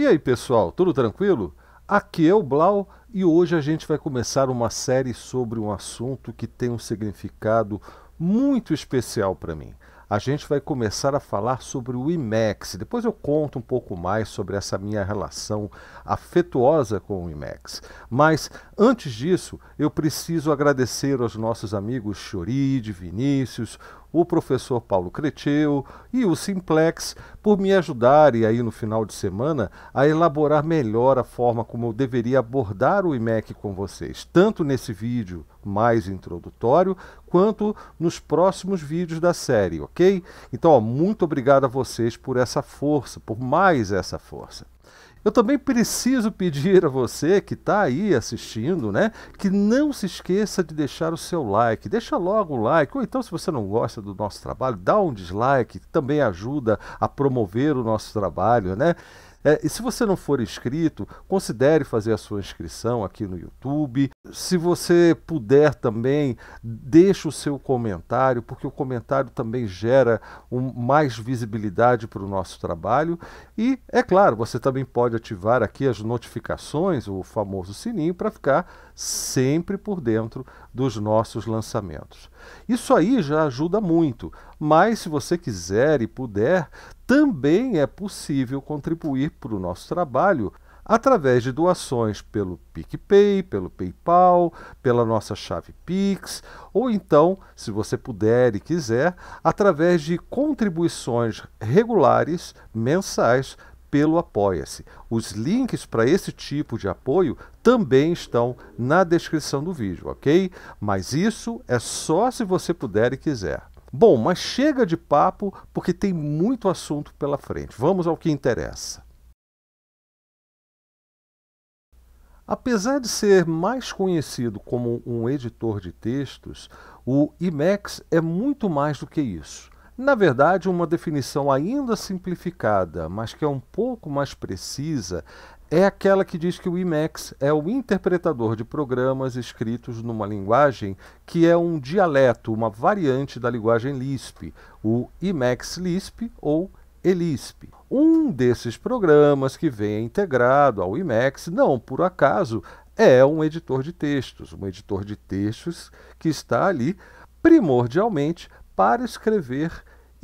E aí, pessoal, tudo tranquilo? Aqui é o Blau e hoje a gente vai começar uma série sobre um assunto que tem um significado muito especial para mim. A gente vai começar a falar sobre o IMEX. Depois eu conto um pouco mais sobre essa minha relação afetuosa com o IMEX. Mas antes disso, eu preciso agradecer aos nossos amigos Choride, Vinícius, o professor Paulo Creteu e o Simplex por me ajudarem aí no final de semana a elaborar melhor a forma como eu deveria abordar o IMEC com vocês, tanto nesse vídeo mais introdutório quanto nos próximos vídeos da série, ok? Então, ó, muito obrigado a vocês por essa força, por mais essa força. Eu também preciso pedir a você que está aí assistindo, né, que não se esqueça de deixar o seu like. Deixa logo o like, ou então se você não gosta do nosso trabalho, dá um dislike, também ajuda a promover o nosso trabalho, né? É, e se você não for inscrito, considere fazer a sua inscrição aqui no YouTube. Se você puder também, deixe o seu comentário, porque o comentário também gera um, mais visibilidade para o nosso trabalho. E, é claro, você também pode ativar aqui as notificações, o famoso sininho, para ficar sempre por dentro dos nossos lançamentos. Isso aí já ajuda muito, mas se você quiser e puder, também é possível contribuir para o nosso trabalho através de doações pelo PicPay, pelo PayPal, pela nossa chave Pix, ou então, se você puder e quiser, através de contribuições regulares mensais pelo Apoia-se. Os links para esse tipo de apoio também estão na descrição do vídeo, ok? Mas isso é só se você puder e quiser. Bom, mas chega de papo porque tem muito assunto pela frente. Vamos ao que interessa. Apesar de ser mais conhecido como um editor de textos, o Emacs é muito mais do que isso. Na verdade, uma definição ainda simplificada, mas que é um pouco mais precisa, é aquela que diz que o IMAX é o interpretador de programas escritos numa linguagem que é um dialeto, uma variante da linguagem Lisp, o IMAX Lisp ou ELISP. Um desses programas que vem integrado ao IMAX, não por acaso, é um editor de textos, um editor de textos que está ali primordialmente para escrever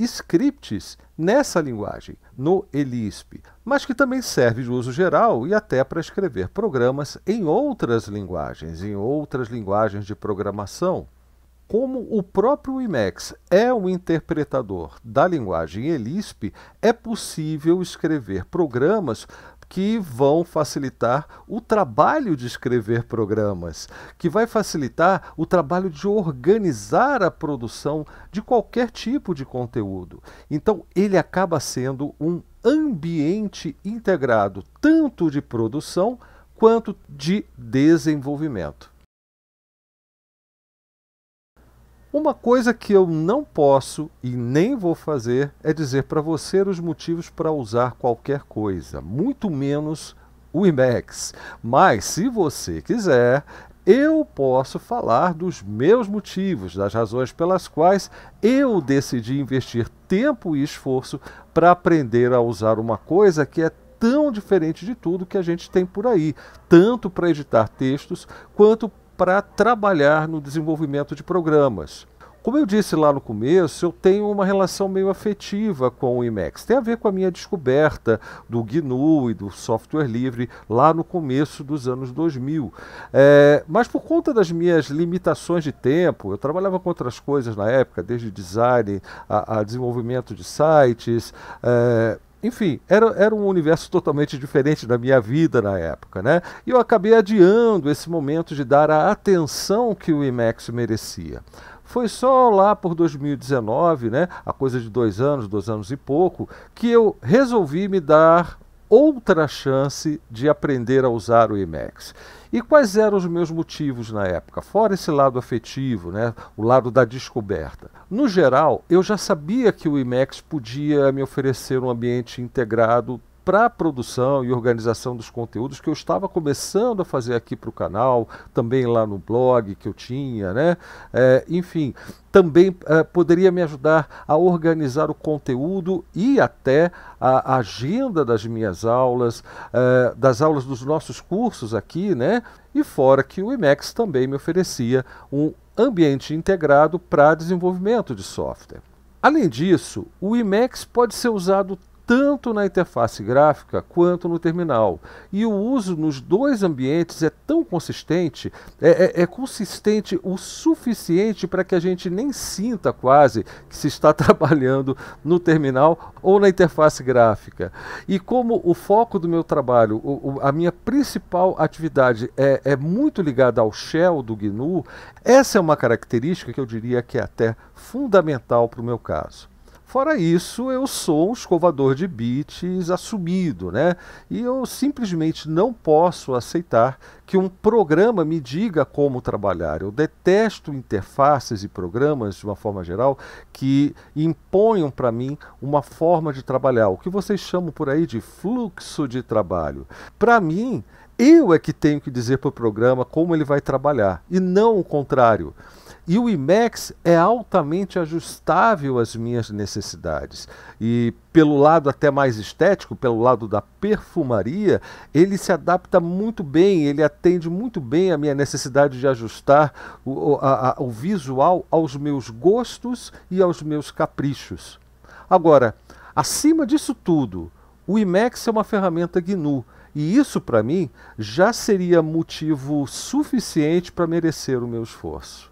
scripts nessa linguagem, no ELISP, mas que também serve de uso geral e até para escrever programas em outras linguagens, em outras linguagens de programação. Como o próprio Emacs é um interpretador da linguagem ELISP, é possível escrever programas que vão facilitar o trabalho de escrever programas, que vai facilitar o trabalho de organizar a produção de qualquer tipo de conteúdo. Então, ele acaba sendo um ambiente integrado, tanto de produção quanto de desenvolvimento. Uma coisa que eu não posso e nem vou fazer é dizer para você os motivos para usar qualquer coisa, muito menos o IMEX. Mas, se você quiser, eu posso falar dos meus motivos, das razões pelas quais eu decidi investir tempo e esforço para aprender a usar uma coisa que é tão diferente de tudo que a gente tem por aí, tanto para editar textos quanto para trabalhar no desenvolvimento de programas. Como eu disse lá no começo, eu tenho uma relação meio afetiva com o Emacs. Tem a ver com a minha descoberta do GNU e do software livre lá no começo dos anos 2000. É, mas por conta das minhas limitações de tempo, eu trabalhava com outras coisas na época, desde design a, a desenvolvimento de sites. É, enfim, era, era um universo totalmente diferente da minha vida na época, né? E eu acabei adiando esse momento de dar a atenção que o IMAX merecia. Foi só lá por 2019, né, a coisa de dois anos, dois anos e pouco, que eu resolvi me dar outra chance de aprender a usar o IMAX. E quais eram os meus motivos na época? Fora esse lado afetivo, né, o lado da descoberta. No geral, eu já sabia que o IMEX podia me oferecer um ambiente integrado para a produção e organização dos conteúdos que eu estava começando a fazer aqui para o canal, também lá no blog que eu tinha, né? É, enfim, também é, poderia me ajudar a organizar o conteúdo e até a agenda das minhas aulas, é, das aulas dos nossos cursos aqui, né? E fora que o IMEX também me oferecia um ambiente integrado para desenvolvimento de software. Além disso, o IMEX pode ser usado tanto na interface gráfica quanto no terminal. E o uso nos dois ambientes é tão consistente, é, é, é consistente o suficiente para que a gente nem sinta quase que se está trabalhando no terminal ou na interface gráfica. E como o foco do meu trabalho, o, o, a minha principal atividade é, é muito ligada ao shell do GNU, essa é uma característica que eu diria que é até fundamental para o meu caso. Fora isso, eu sou um escovador de bits assumido, né? E eu simplesmente não posso aceitar que um programa me diga como trabalhar. Eu detesto interfaces e programas, de uma forma geral, que imponham para mim uma forma de trabalhar, o que vocês chamam por aí de fluxo de trabalho. Para mim, eu é que tenho que dizer para o programa como ele vai trabalhar, e não o contrário. E o IMAX é altamente ajustável às minhas necessidades. E pelo lado até mais estético, pelo lado da perfumaria, ele se adapta muito bem, ele atende muito bem a minha necessidade de ajustar o, a, a, o visual aos meus gostos e aos meus caprichos. Agora, acima disso tudo, o IMAX é uma ferramenta GNU e isso, para mim, já seria motivo suficiente para merecer o meu esforço.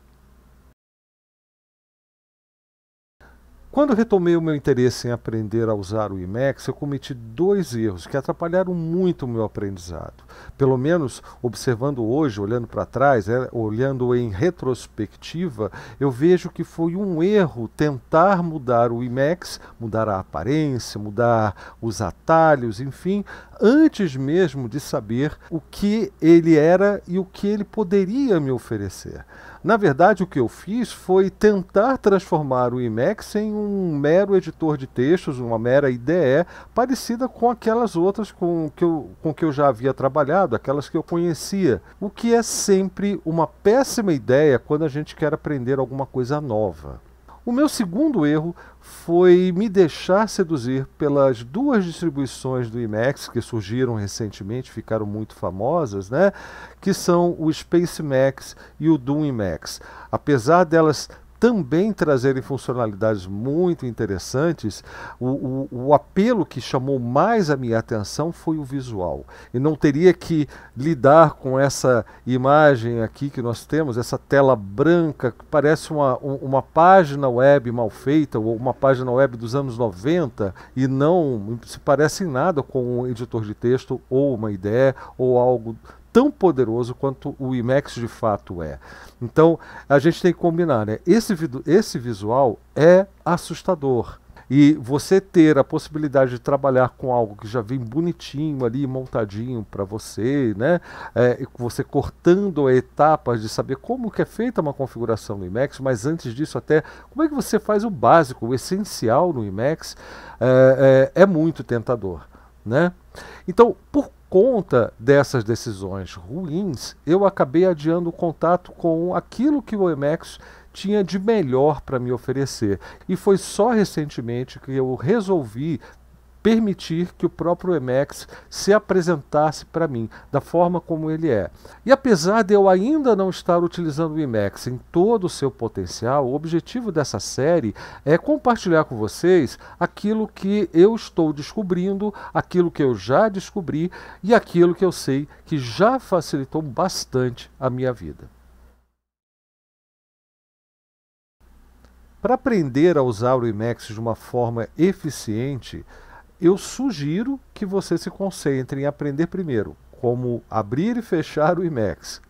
Quando retomei o meu interesse em aprender a usar o IMAX, eu cometi dois erros que atrapalharam muito o meu aprendizado. Pelo menos observando hoje, olhando para trás, é, olhando em retrospectiva, eu vejo que foi um erro tentar mudar o IMAX, mudar a aparência, mudar os atalhos, enfim, antes mesmo de saber o que ele era e o que ele poderia me oferecer. Na verdade, o que eu fiz foi tentar transformar o IMAX em um mero editor de textos, uma mera IDE, parecida com aquelas outras com que eu, com que eu já havia trabalhado, aquelas que eu conhecia. O que é sempre uma péssima ideia quando a gente quer aprender alguma coisa nova. O meu segundo erro foi me deixar seduzir pelas duas distribuições do IMAX que surgiram recentemente, ficaram muito famosas, né? Que são o Space Max e o Doom IMAX. Apesar delas também trazerem funcionalidades muito interessantes, o, o, o, apelo que chamou mais a minha atenção foi o visual. E não teria que lidar com essa imagem aqui que nós temos, essa tela branca, que parece uma, uma página web mal feita, ou uma página web dos anos 90, e não se parece em nada com um editor de texto, ou uma ideia, ou algo tão poderoso quanto o IMAX de fato é. Então a gente tem que combinar, né? Esse, esse visual é assustador. E você ter a possibilidade de trabalhar com algo que já vem bonitinho ali, montadinho para você, né? É, você cortando etapas de saber como que é feita uma configuração no IMAX, mas antes disso até como é que você faz o básico, o essencial no IMAX, é, é, é muito tentador, né? Então, por conta dessas decisões ruins, eu acabei adiando o contato com aquilo que o Emex tinha de melhor para me oferecer. E foi só recentemente que eu resolvi permitir que o próprio Emex se apresentasse para mim, da forma como ele é. E apesar de eu ainda não estar utilizando o Emex em todo o seu potencial, o objetivo dessa série é compartilhar com vocês aquilo que eu estou descobrindo, aquilo que eu já descobri e aquilo que eu sei que já facilitou bastante a minha vida. Para aprender a usar o IMEX de uma forma eficiente, eu sugiro que você se concentre em aprender primeiro como abrir e fechar o IMEX.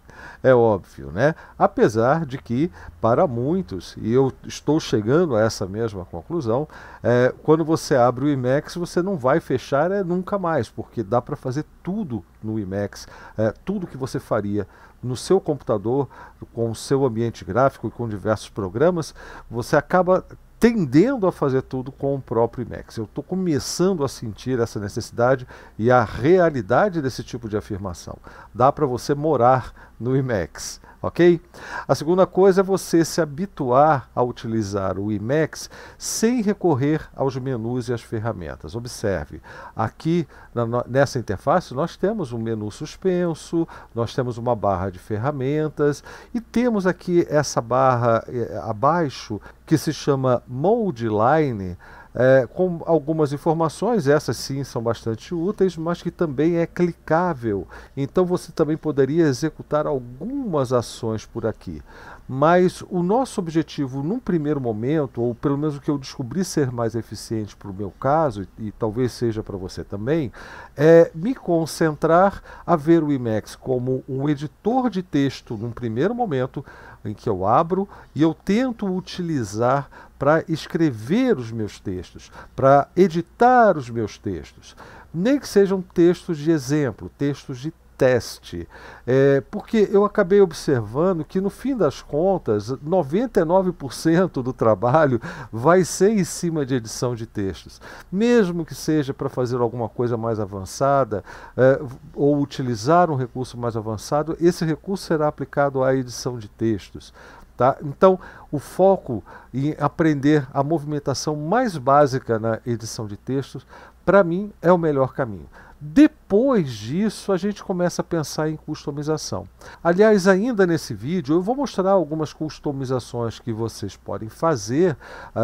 É óbvio, né? Apesar de que, para muitos, e eu estou chegando a essa mesma conclusão, é, quando você abre o IMEX, você não vai fechar é, nunca mais, porque dá para fazer tudo no IMEX, é, tudo que você faria no seu computador, com o seu ambiente gráfico e com diversos programas, você acaba tendendo a fazer tudo com o próprio IMEX. Eu estou começando a sentir essa necessidade e a realidade desse tipo de afirmação. Dá para você morar no IMEX ok? A segunda coisa é você se habituar a utilizar o Emacs sem recorrer aos menus e às ferramentas. Observe, aqui na, nessa interface nós temos um menu suspenso, nós temos uma barra de ferramentas e temos aqui essa barra eh, abaixo que se chama Mold Line é, com algumas informações, essas sim são bastante úteis, mas que também é clicável. Então você também poderia executar algumas ações por aqui. Mas o nosso objetivo, num primeiro momento, ou pelo menos o que eu descobri ser mais eficiente para o meu caso, e, e talvez seja para você também, é me concentrar a ver o IMAX como um editor de texto num primeiro momento, em que eu abro e eu tento utilizar para escrever os meus textos, para editar os meus textos. Nem que sejam textos de exemplo, textos de teste. É, porque eu acabei observando que, no fim das contas, 99% do trabalho vai ser em cima de edição de textos. Mesmo que seja para fazer alguma coisa mais avançada é, ou utilizar um recurso mais avançado, esse recurso será aplicado à edição de textos. Tá? Então, o foco em aprender a movimentação mais básica na edição de textos, para mim, é o melhor caminho. Depois disso, a gente começa a pensar em customização. Aliás, ainda nesse vídeo, eu vou mostrar algumas customizações que vocês podem fazer uh,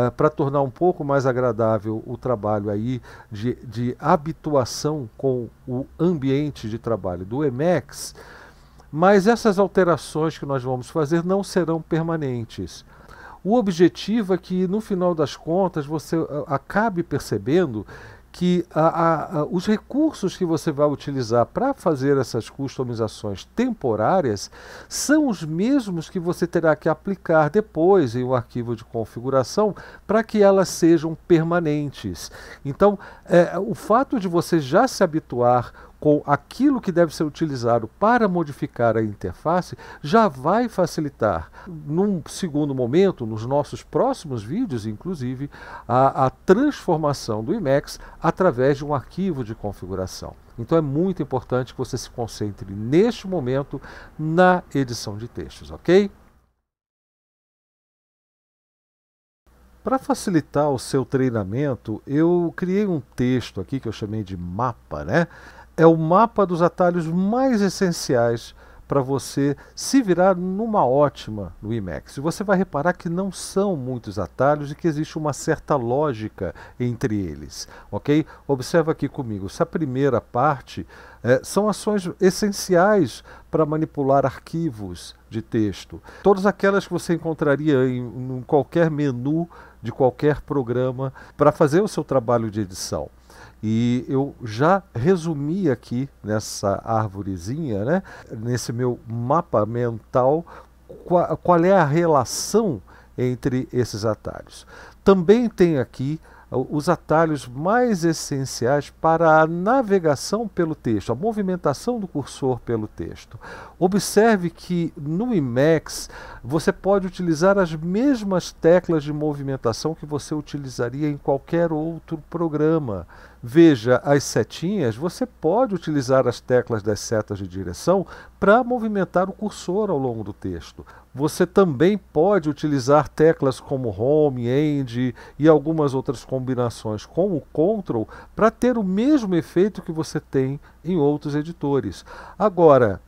ah, para tornar um pouco mais agradável o trabalho aí de, de habituação com o ambiente de trabalho do Emacs. Mas essas alterações que nós vamos fazer não serão permanentes. O objetivo é que, no final das contas, você ah, acabe percebendo que a, a, a, os recursos que você vai utilizar para fazer essas customizações temporárias são os mesmos que você terá que aplicar depois em um arquivo de configuração para que elas sejam permanentes. Então, é, o fato de você já se habituar com aquilo que deve ser utilizado para modificar a interface já vai facilitar, num segundo momento, nos nossos próximos vídeos, inclusive, a, a transformação do IMAX através de um arquivo de configuração. Então é muito importante que você se concentre neste momento na edição de textos, ok? Para facilitar o seu treinamento, eu criei um texto aqui que eu chamei de mapa, né? é o mapa dos atalhos mais essenciais para você se virar numa ótima no IMAX. E você vai reparar que não são muitos atalhos e que existe uma certa lógica entre eles, ok? Observa aqui comigo, essa primeira parte é, são ações essenciais para manipular arquivos de texto. Todas aquelas que você encontraria em, em qualquer menu de qualquer programa para fazer o seu trabalho de edição. E eu já resumi aqui nessa árvorezinha, né, nesse meu mapa mental, qual, qual é a relação entre esses atalhos. Também tem aqui os atalhos mais essenciais para a navegação pelo texto, a movimentação do cursor pelo texto. Observe que no Emacs você pode utilizar as mesmas teclas de movimentação que você utilizaria em qualquer outro programa. Veja as setinhas, você pode utilizar as teclas das setas de direção para movimentar o cursor ao longo do texto. Você também pode utilizar teclas como Home, End e algumas outras combinações com o Ctrl para ter o mesmo efeito que você tem em outros editores. Agora,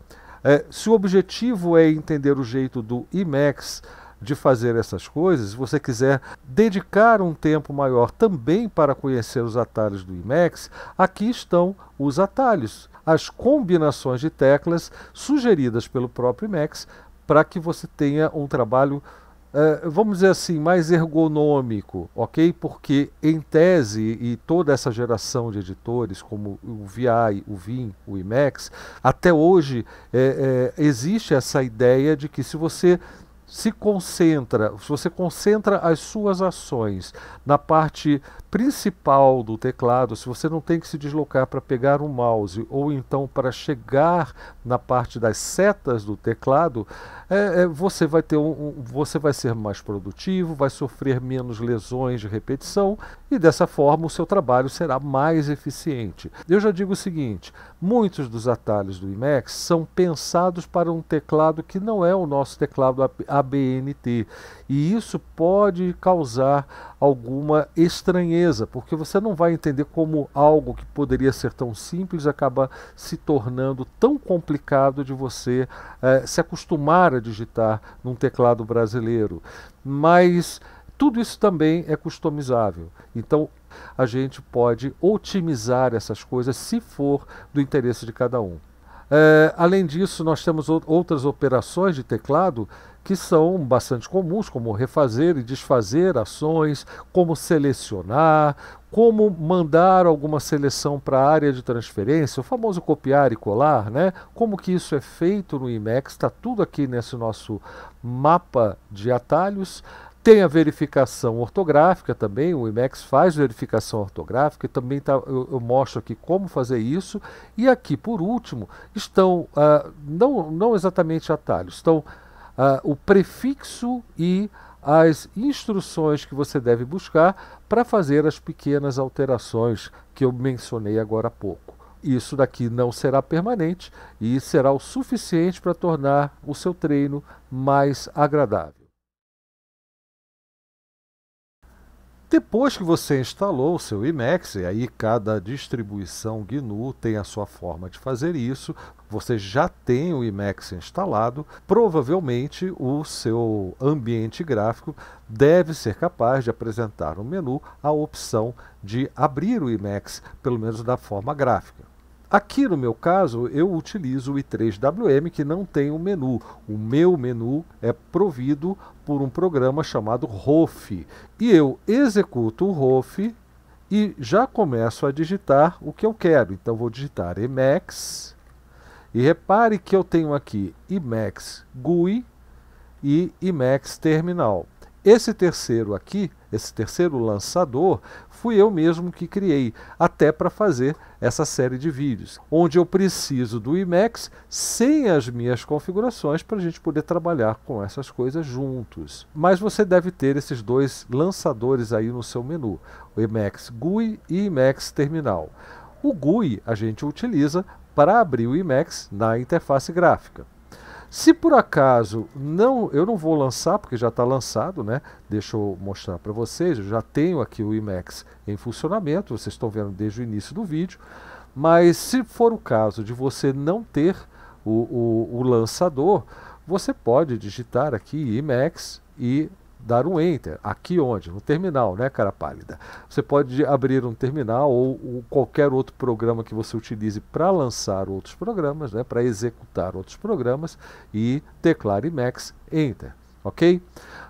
eh, se o objetivo é entender o jeito do Emacs, de fazer essas coisas, se você quiser dedicar um tempo maior também para conhecer os atalhos do IMAX, aqui estão os atalhos, as combinações de teclas sugeridas pelo próprio IMAX para que você tenha um trabalho eh, vamos dizer assim, mais ergonômico, ok? Porque, em tese, e toda essa geração de editores, como o VI, o VIM, o IMAX, até hoje é, é, existe essa ideia de que se você se concentra, se você concentra as suas ações na parte principal do teclado, se você não tem que se deslocar para pegar um mouse ou então para chegar na parte das setas do teclado, é, é, você vai ter um, um, você vai ser mais produtivo, vai sofrer menos lesões de repetição e dessa forma o seu trabalho será mais eficiente. Eu já digo o seguinte: muitos dos atalhos do IMAX são pensados para um teclado que não é o nosso teclado ABNT e isso pode causar alguma estranheza, porque você não vai entender como algo que poderia ser tão simples acaba se tornando tão complicado de você eh, se acostumar a digitar num teclado brasileiro. Mas tudo isso também é customizável. Então, a gente pode otimizar essas coisas se for do interesse de cada um. É, além disso, nós temos outras operações de teclado que são bastante comuns, como refazer e desfazer ações, como selecionar, como mandar alguma seleção para a área de transferência, o famoso copiar e colar, né? Como que isso é feito no IMEX, está tudo aqui nesse nosso mapa de atalhos. Tem a verificação ortográfica também, o IMEX faz verificação ortográfica, e também tá, eu, eu, mostro aqui como fazer isso. E aqui, por último, estão, uh, não, não exatamente atalhos, estão ah, o prefixo e as instruções que você deve buscar para fazer as pequenas alterações que eu mencionei agora há pouco. Isso daqui não será permanente e será o suficiente para tornar o seu treino mais agradável. Depois que você instalou o seu Emacs, e aí cada distribuição GNU tem a sua forma de fazer isso, você já tem o Emacs instalado, provavelmente o seu ambiente gráfico deve ser capaz de apresentar no menu a opção de abrir o Emacs, pelo menos da forma gráfica. Aqui no meu caso, eu utilizo o i3WM que não tem um menu. O meu menu é provido por um programa chamado ROF. E eu executo o ROF e já começo a digitar o que eu quero. Então vou digitar Emacs. E repare que eu tenho aqui Emacs GUI e Emacs Terminal. Esse terceiro aqui, esse terceiro lançador, fui eu mesmo que criei, até para fazer essa série de vídeos, onde eu preciso do Emacs sem as minhas configurações para a gente poder trabalhar com essas coisas juntos. Mas você deve ter esses dois lançadores aí no seu menu, o Emacs GUI e Emacs Terminal. O GUI a gente utiliza para abrir o Emacs na interface gráfica. Se por acaso não, eu não vou lançar porque já está lançado, né? Deixa eu mostrar para vocês. Eu já tenho aqui o IMAX em funcionamento. Vocês estão vendo desde o início do vídeo. Mas se for o caso de você não ter o, o, o lançador, você pode digitar aqui IMAX e dar um enter. Aqui onde? No terminal, né, cara pálida? Você pode abrir um terminal ou, ou qualquer outro programa que você utilize para lançar outros programas, né, para executar outros programas e teclare max enter. Ok?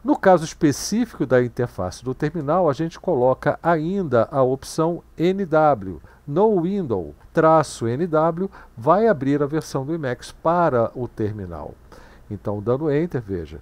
No caso específico da interface do terminal, a gente coloca ainda a opção NW. No window, traço NW, vai abrir a versão do Emacs para o terminal. Então, dando Enter, veja,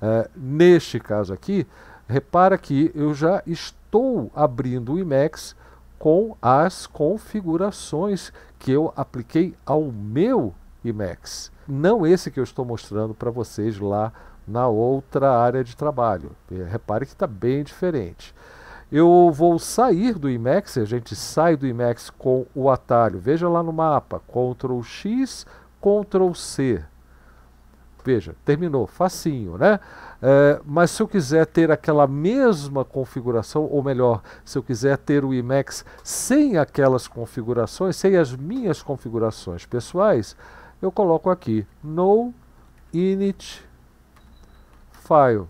Uh, neste caso aqui, repara que eu já estou abrindo o Emacs com as configurações que eu apliquei ao meu Emacs Não esse que eu estou mostrando para vocês lá na outra área de trabalho. É, repare que está bem diferente. Eu vou sair do Emacs a gente sai do Emacs com o atalho. Veja lá no mapa, Ctrl X, Ctrl C. Veja, terminou, facinho, né? É, mas se eu quiser ter aquela mesma configuração, ou melhor, se eu quiser ter o IMAX sem aquelas configurações, sem as minhas configurações pessoais, eu coloco aqui no init file.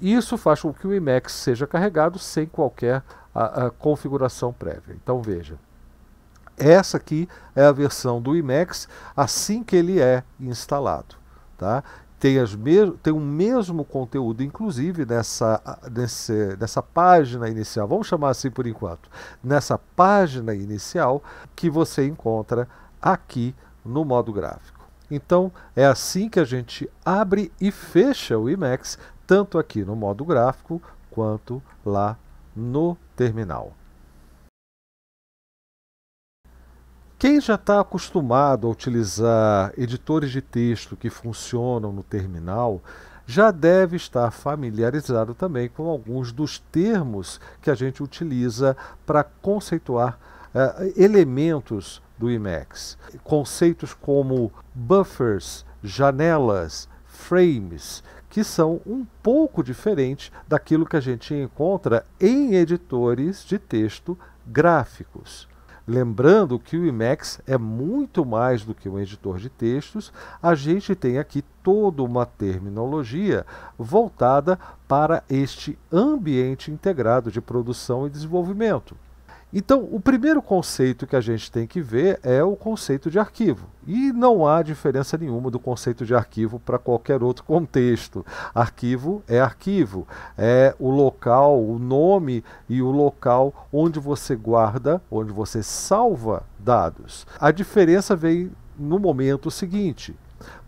Isso faz com que o IMAX seja carregado sem qualquer a, a configuração prévia. Então veja, essa aqui é a versão do IMAX assim que ele é instalado. Tá? Tem, as mes tem o mesmo conteúdo, inclusive, nessa, nesse, nessa página inicial, vamos chamar assim por enquanto, nessa página inicial que você encontra aqui no modo gráfico. Então, é assim que a gente abre e fecha o Emacs, tanto aqui no modo gráfico quanto lá no terminal. Quem já está acostumado a utilizar editores de texto que funcionam no terminal já deve estar familiarizado também com alguns dos termos que a gente utiliza para conceituar uh, elementos do Emacs. Conceitos como buffers, janelas, frames, que são um pouco diferentes daquilo que a gente encontra em editores de texto gráficos. Lembrando que o Emacs é muito mais do que um editor de textos, a gente tem aqui toda uma terminologia voltada para este ambiente integrado de produção e desenvolvimento. Então, o primeiro conceito que a gente tem que ver é o conceito de arquivo. E não há diferença nenhuma do conceito de arquivo para qualquer outro contexto. Arquivo é arquivo, é o local, o nome e o local onde você guarda, onde você salva dados. A diferença vem no momento seguinte,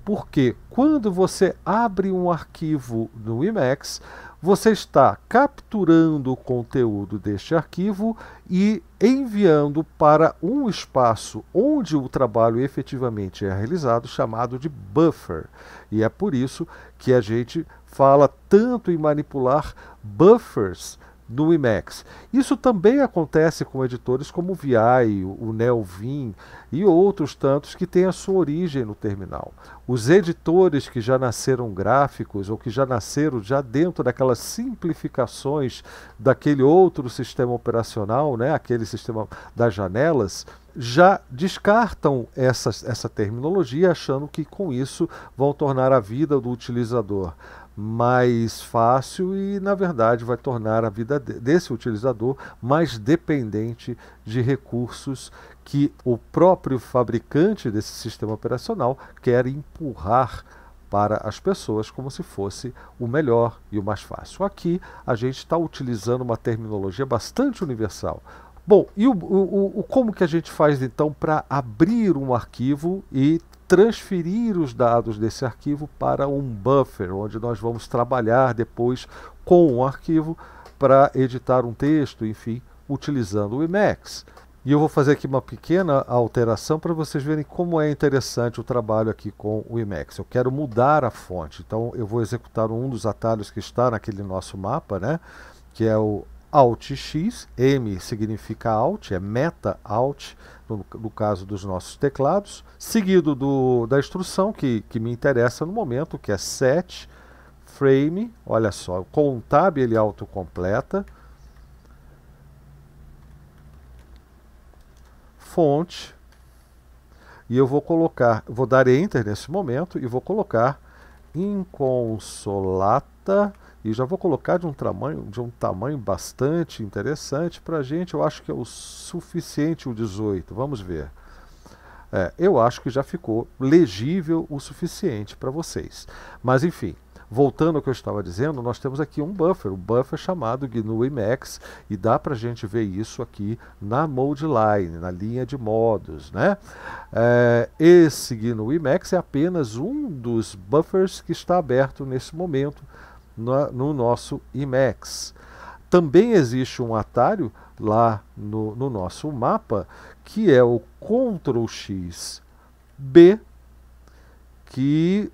porque quando você abre um arquivo no Emacs, você está capturando o conteúdo deste arquivo e enviando para um espaço onde o trabalho efetivamente é realizado, chamado de buffer. E é por isso que a gente fala tanto em manipular buffers no IMAX. Isso também acontece com editores como o VI, o Nelvin e outros tantos que têm a sua origem no terminal. Os editores que já nasceram gráficos ou que já nasceram já dentro daquelas simplificações daquele outro sistema operacional, né, aquele sistema das janelas, já descartam essa, essa terminologia, achando que com isso vão tornar a vida do utilizador mais fácil e, na verdade, vai tornar a vida desse utilizador mais dependente de recursos que o próprio fabricante desse sistema operacional quer empurrar para as pessoas como se fosse o melhor e o mais fácil. Aqui a gente está utilizando uma terminologia bastante universal. Bom, e o, o, o como que a gente faz então para abrir um arquivo e transferir os dados desse arquivo para um buffer, onde nós vamos trabalhar depois com o arquivo para editar um texto, enfim, utilizando o Emacs. E eu vou fazer aqui uma pequena alteração para vocês verem como é interessante o trabalho aqui com o Emacs. Eu quero mudar a fonte, então eu vou executar um dos atalhos que está naquele nosso mapa, né? que é o AltX, M significa Alt, é meta Alt, no, no caso dos nossos teclados, seguido do, da instrução que, que me interessa no momento, que é set frame, olha só, o Tab ele autocompleta, fonte, e eu vou colocar, vou dar enter nesse momento e vou colocar inconsolata e já vou colocar de um tamanho, de um tamanho bastante interessante para a gente. Eu acho que é o suficiente o 18. Vamos ver. É, eu acho que já ficou legível o suficiente para vocês. Mas enfim, voltando ao que eu estava dizendo, nós temos aqui um buffer, um buffer chamado GNU Emacs, e dá para a gente ver isso aqui na mode line, na linha de modos. Né? É, esse GNU Emacs é apenas um dos buffers que está aberto nesse momento no nosso IMEX. Também existe um atalho lá no, no nosso mapa que é o Ctrl X B que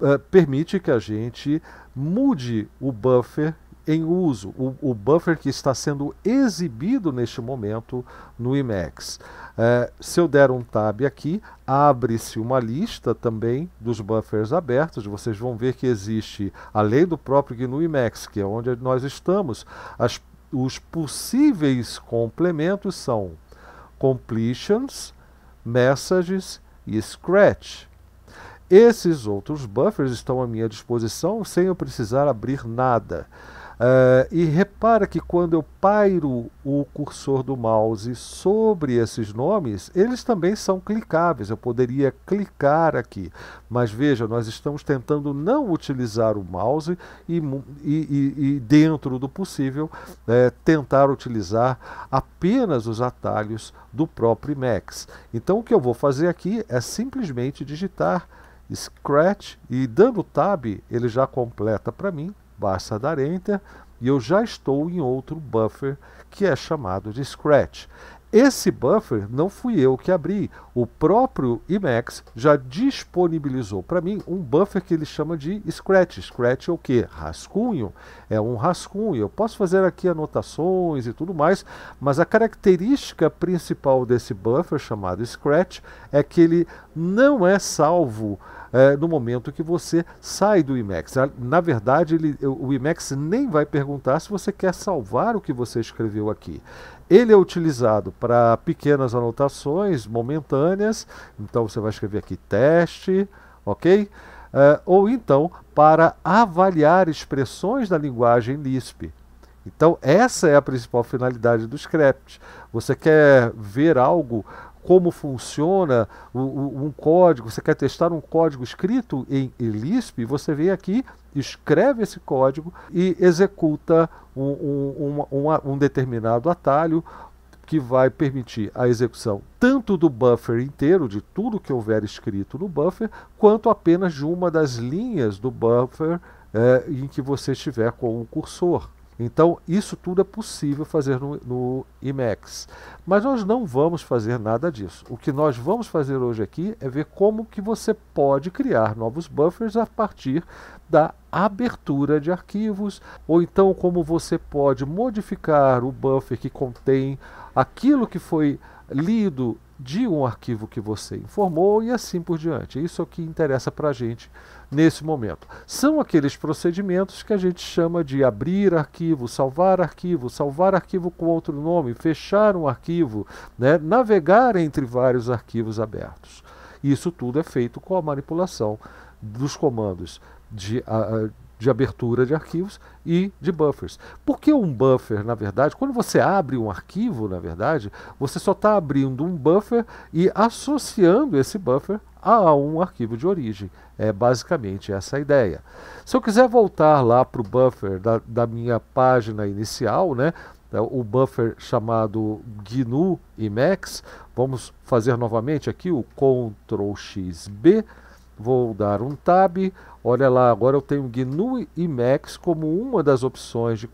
uh, permite que a gente mude o buffer em uso, o, o, buffer que está sendo exibido neste momento no IMAX. É, se eu der um tab aqui, abre-se uma lista também dos buffers abertos. Vocês vão ver que existe, além do próprio GNU Emacs, que é onde nós estamos, as, os possíveis complementos são completions, messages e scratch. Esses outros buffers estão à minha disposição sem eu precisar abrir nada. Uh, e repara que quando eu pairo o cursor do mouse sobre esses nomes, eles também são clicáveis. Eu poderia clicar aqui. Mas veja, nós estamos tentando não utilizar o mouse e, e, e dentro do possível, é, tentar utilizar apenas os atalhos do próprio Max. Então, o que eu vou fazer aqui é simplesmente digitar Scratch e dando Tab, ele já completa para mim basta dar Enter e eu já estou em outro buffer que é chamado de Scratch. Esse buffer não fui eu que abri, o próprio Emacs já disponibilizou para mim um buffer que ele chama de scratch. Scratch é o que? Rascunho. É um rascunho. Eu posso fazer aqui anotações e tudo mais, mas a característica principal desse buffer chamado scratch é que ele não é salvo é, no momento que você sai do IMEX. Na verdade, ele, o IMEX nem vai perguntar se você quer salvar o que você escreveu aqui. Ele é utilizado para pequenas anotações momentâneas, então você vai escrever aqui teste, ok? É, ou então para avaliar expressões da linguagem Lisp. Então, essa é a principal finalidade do Script. Você quer ver algo como funciona um, um, código, você quer testar um código escrito em, Lisp, você vem aqui, escreve esse código e executa um, um, um determinado atalho que vai permitir a execução tanto do buffer inteiro, de tudo que houver escrito no buffer, quanto apenas de uma das linhas do buffer é, em que você estiver com o cursor. Então, isso tudo é possível fazer no, no Mas nós não vamos fazer nada disso. O que nós vamos fazer hoje aqui é ver como que você pode criar novos buffers a partir da abertura de arquivos, ou então como você pode modificar o buffer que contém aquilo que foi lido de um arquivo que você informou e assim por diante. Isso é o que interessa para a gente nesse momento. São aqueles procedimentos que a gente chama de abrir arquivo, salvar arquivo, salvar arquivo com outro nome, fechar um arquivo, né? navegar entre vários arquivos abertos. Isso tudo é feito com a manipulação dos comandos de. Uh, de abertura de arquivos e de buffers. Porque um buffer, na verdade, quando você abre um arquivo, na verdade, você só está abrindo um buffer e associando esse buffer a um arquivo de origem. É basicamente essa a ideia. Se eu quiser voltar lá para o buffer da, da minha página inicial, né, é o buffer chamado GNU Emacs. Vamos fazer novamente aqui o Ctrl Vou dar um tab, Olha lá, agora eu tenho GNU e Max como uma das opções de,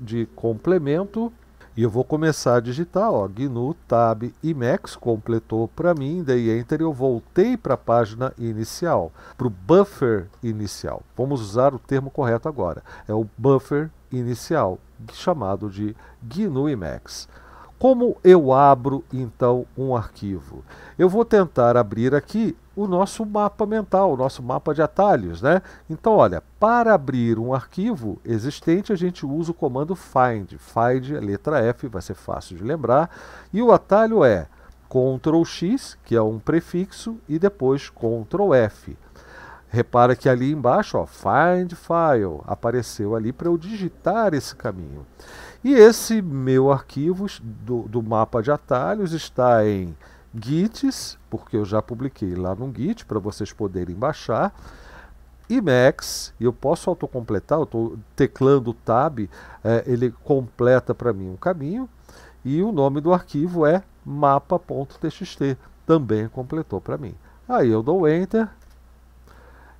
de complemento. E eu vou começar a digitar, ó, GNU Tab e Max completou para mim, dei Enter e eu voltei para a página inicial, para o buffer inicial. Vamos usar o termo correto agora. É o buffer inicial, chamado de GNU Emacs. Como eu abro então um arquivo? Eu vou tentar abrir aqui o nosso mapa mental, o nosso mapa de atalhos, né? Então, olha, para abrir um arquivo existente, a gente usa o comando find. Find, é letra F, vai ser fácil de lembrar. E o atalho é Ctrl X, que é um prefixo, e depois Ctrl F. Repara que ali embaixo, ó, Find File, apareceu ali para eu digitar esse caminho. E esse meu arquivo do, do mapa de atalhos está em Gits, porque eu já publiquei lá no Git para vocês poderem baixar. Emacs, eu posso autocompletar, eu estou teclando o tab, é, ele completa para mim um caminho, e o nome do arquivo é mapa.txt, também completou para mim. Aí eu dou Enter,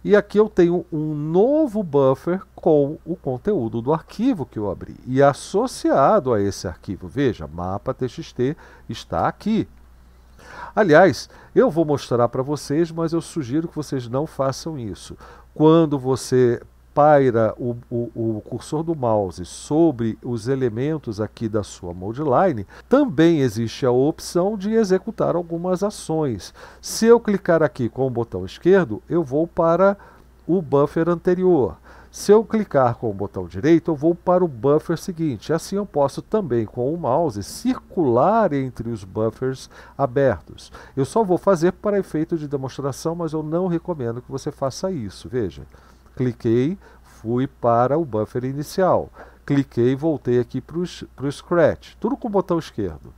e aqui eu tenho um novo buffer com o conteúdo do arquivo que eu abri. E associado a esse arquivo, veja, mapa txt está aqui. Aliás, eu vou mostrar para vocês, mas eu sugiro que vocês não façam isso. Quando você paira o, o, o cursor do mouse sobre os elementos aqui da sua line, também existe a opção de executar algumas ações. Se eu clicar aqui com o botão esquerdo, eu vou para o buffer anterior. Se eu clicar com o botão direito, eu vou para o buffer seguinte. Assim eu posso também, com o mouse, circular entre os buffers abertos. Eu só vou fazer para efeito de demonstração, mas eu não recomendo que você faça isso. Veja cliquei, fui para o buffer inicial. Cliquei, voltei aqui para o Scratch, tudo com o botão esquerdo.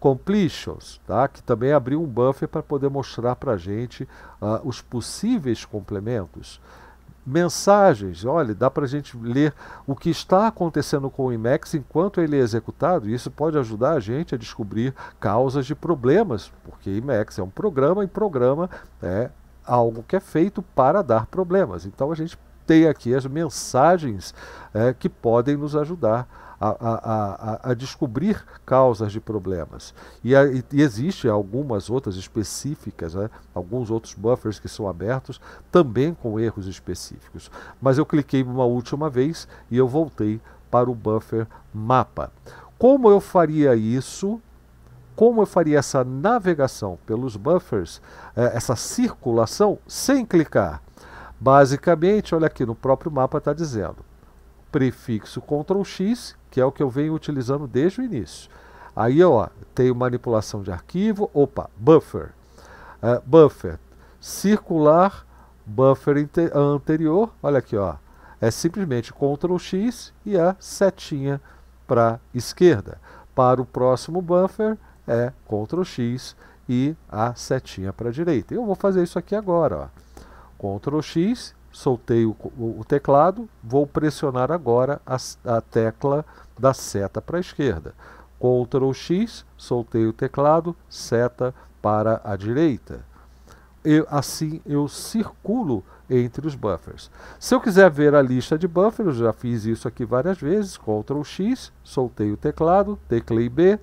Completions, tá? que também abriu um buffer para poder mostrar para a gente uh, os possíveis complementos mensagens. Olha, dá para a gente ler o que está acontecendo com o IMEX enquanto ele é executado. E isso pode ajudar a gente a descobrir causas de problemas, porque IMEX é um programa e programa é algo que é feito para dar problemas. Então a gente tem aqui as mensagens é, que podem nos ajudar a, a, a, a descobrir causas de problemas. E, e, e existem algumas outras específicas, né, alguns outros buffers que são abertos também com erros específicos. Mas eu cliquei uma última vez e eu voltei para o buffer mapa. Como eu faria isso como eu faria essa navegação pelos buffers, é, essa circulação, sem clicar? Basicamente, olha aqui no próprio mapa está dizendo prefixo Ctrl X, que é o que eu venho utilizando desde o início. Aí ó, tenho manipulação de arquivo, opa, buffer, uh, buffer, circular, buffer anterior, olha aqui ó, é simplesmente Ctrl X e a setinha para esquerda. Para o próximo buffer, é Ctrl X e a setinha para a direita. Eu vou fazer isso aqui agora. Ó. Ctrl X, soltei o, o, teclado, vou pressionar agora a, a tecla da seta para a esquerda. Ctrl X, soltei o teclado, seta para a direita. Eu, assim eu circulo entre os buffers. Se eu quiser ver a lista de buffers, já fiz isso aqui várias vezes, Ctrl X, soltei o teclado, teclei B,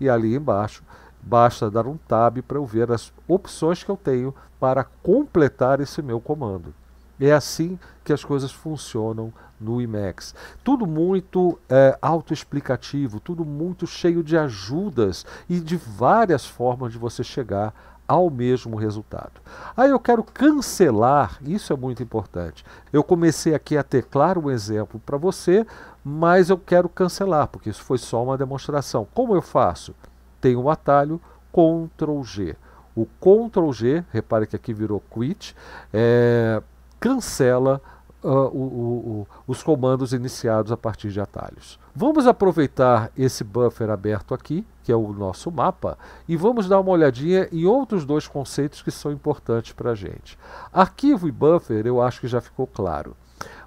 e ali embaixo basta dar um tab para eu ver as opções que eu tenho para completar esse meu comando. É assim que as coisas funcionam no Emacs. Tudo muito é, autoexplicativo, tudo muito cheio de ajudas e de várias formas de você chegar ao mesmo resultado. Aí eu quero cancelar, isso é muito importante. Eu comecei aqui a teclar um exemplo para você, mas eu quero cancelar, porque isso foi só uma demonstração. Como eu faço? Tem um atalho Ctrl G. O Ctrl G, repare que aqui virou quit, é, cancela uh, o, o, o, os comandos iniciados a partir de atalhos. Vamos aproveitar esse buffer aberto aqui, que é o nosso mapa, e vamos dar uma olhadinha em outros dois conceitos que são importantes para a gente. Arquivo e buffer eu acho que já ficou claro.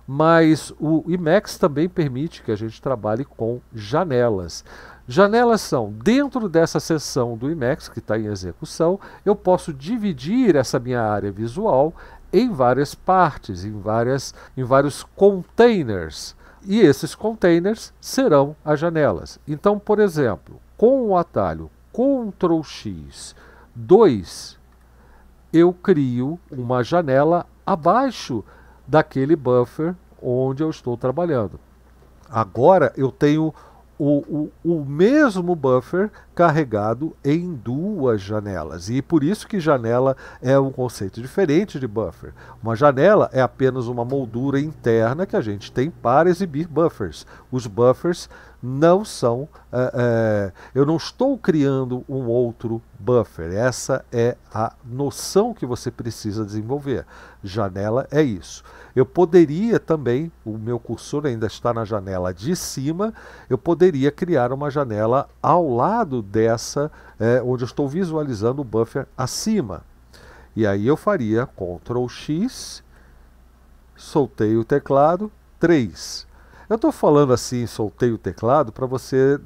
Mas o Emacs também permite que a gente trabalhe com janelas. Janelas são, dentro dessa seção do Emacs, que está em execução, eu posso dividir essa minha área visual em várias partes, em, várias, em vários containers. E esses containers serão as janelas. Então, por exemplo, com o atalho Ctrl X 2, eu crio uma janela abaixo daquele buffer onde eu estou trabalhando. Agora eu tenho o, o, o mesmo buffer carregado em duas janelas. E por isso que janela é um conceito diferente de buffer. Uma janela é apenas uma moldura interna que a gente tem para exibir buffers. Os buffers não são. É, é, eu não estou criando um outro buffer. Essa é a noção que você precisa desenvolver. Janela é isso. Eu poderia também, o meu cursor ainda está na janela de cima, eu poderia criar uma janela ao lado dessa, é, onde eu estou visualizando o buffer acima. E aí eu faria Ctrl X, soltei o teclado, 3. Eu estou falando assim, soltei o teclado, para você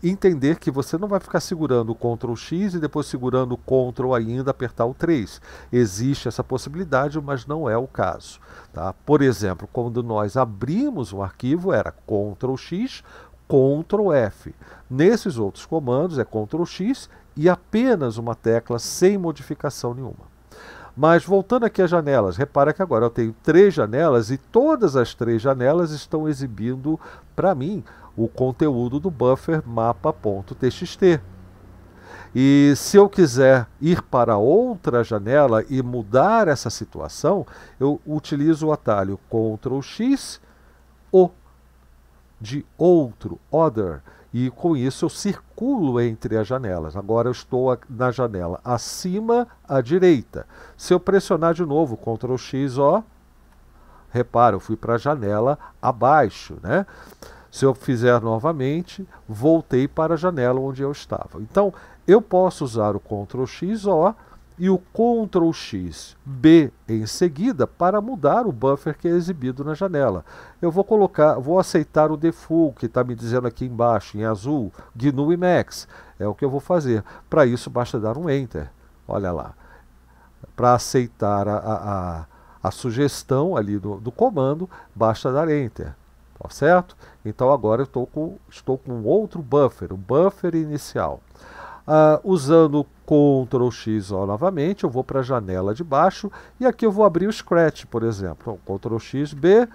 entender que você não vai ficar segurando o Ctrl X e depois segurando o Ctrl ainda apertar o 3. Existe essa possibilidade, mas não é o caso. Tá? Por exemplo, quando nós abrimos um arquivo, era Ctrl X, Ctrl F. Nesses outros comandos é Ctrl X e apenas uma tecla sem modificação nenhuma. Mas voltando aqui às janelas, repara que agora eu tenho três janelas e todas as três janelas estão exibindo para mim o conteúdo do buffer mapa.txt. E se eu quiser ir para outra janela e mudar essa situação, eu utilizo o atalho Ctrl X, de outro, other, e com isso eu circulo entre as janelas. Agora eu estou na janela acima à direita. Se eu pressionar de novo Ctrl X, ó, repara, eu fui para a janela abaixo, né? Se eu fizer novamente, voltei para a janela onde eu estava. Então, eu posso usar o Ctrl X, ó, e o Ctrl X B em seguida para mudar o buffer que é exibido na janela. Eu vou colocar, vou aceitar o default que está me dizendo aqui embaixo em azul, GNU Emacs. É o que eu vou fazer. Para isso basta dar um Enter. Olha lá. Para aceitar a, a, a, sugestão ali do, do comando, basta dar Enter. Tá certo? Então agora eu tô com, estou com outro buffer, o buffer inicial. Uh, usando Ctrl X ó, novamente, eu vou para a janela de baixo e aqui eu vou abrir o Scratch, por exemplo. Então, Ctrl X, B,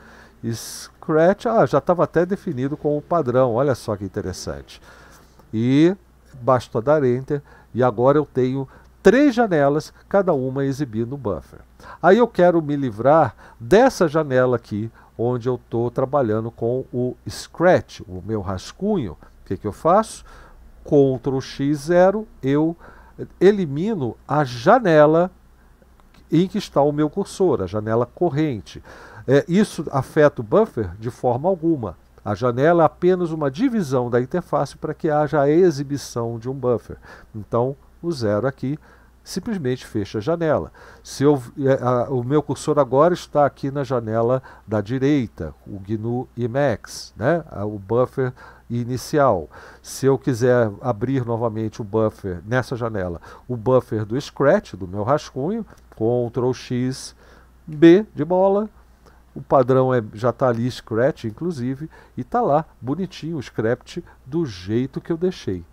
Scratch, ah, já estava até definido como padrão, olha só que interessante. E basta dar Enter e agora eu tenho três janelas, cada uma exibindo o buffer. Aí eu quero me livrar dessa janela aqui, onde eu estou trabalhando com o Scratch, o meu rascunho. O que, que eu faço? CTRL X0, eu elimino a janela em que está o meu cursor, a janela corrente. É, isso afeta o buffer de forma alguma. A janela é apenas uma divisão da interface para que haja a exibição de um buffer. Então, o zero aqui simplesmente fecha a janela. Se eu, é, a, o meu cursor agora está aqui na janela da direita, o GNU Emacs, né? o buffer inicial. Se eu quiser abrir novamente o buffer nessa janela, o buffer do scratch, do meu rascunho, Ctrl X, B de bola, o padrão é, já está ali Scratch, inclusive, e está lá, bonitinho, o script do jeito que eu deixei.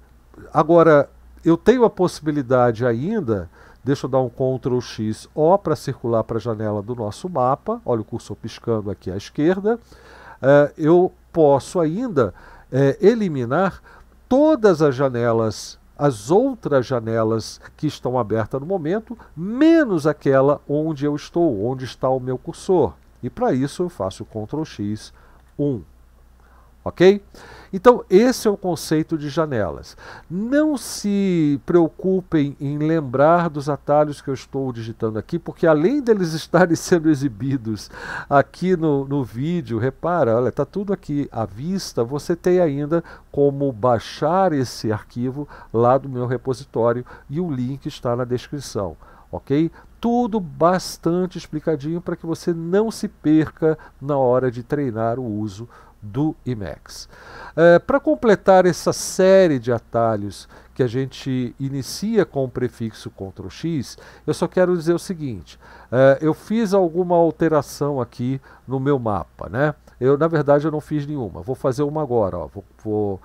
Agora, eu tenho a possibilidade ainda, deixa eu dar um Ctrl X O para circular para a janela do nosso mapa, olha o cursor piscando aqui à esquerda, uh, eu posso ainda é, eliminar todas as janelas, as outras janelas que estão abertas no momento, menos aquela onde eu estou, onde está o meu cursor. E para isso eu faço Ctrl X 1. Ok? Então, esse é o conceito de janelas. Não se preocupem em lembrar dos atalhos que eu estou digitando aqui, porque além deles estarem sendo exibidos aqui no, no vídeo, repara, olha, está tudo aqui à vista, você tem ainda como baixar esse arquivo lá do meu repositório e o link está na descrição, ok? Tudo bastante explicadinho para que você não se perca na hora de treinar o uso do IMAX. Eh, para completar essa série de atalhos que a gente inicia com o prefixo Ctrl X, eu só quero dizer o seguinte: eh, eu fiz alguma alteração aqui no meu mapa, né? Eu na verdade eu não fiz nenhuma. Vou fazer uma agora. Ó. Vou, vou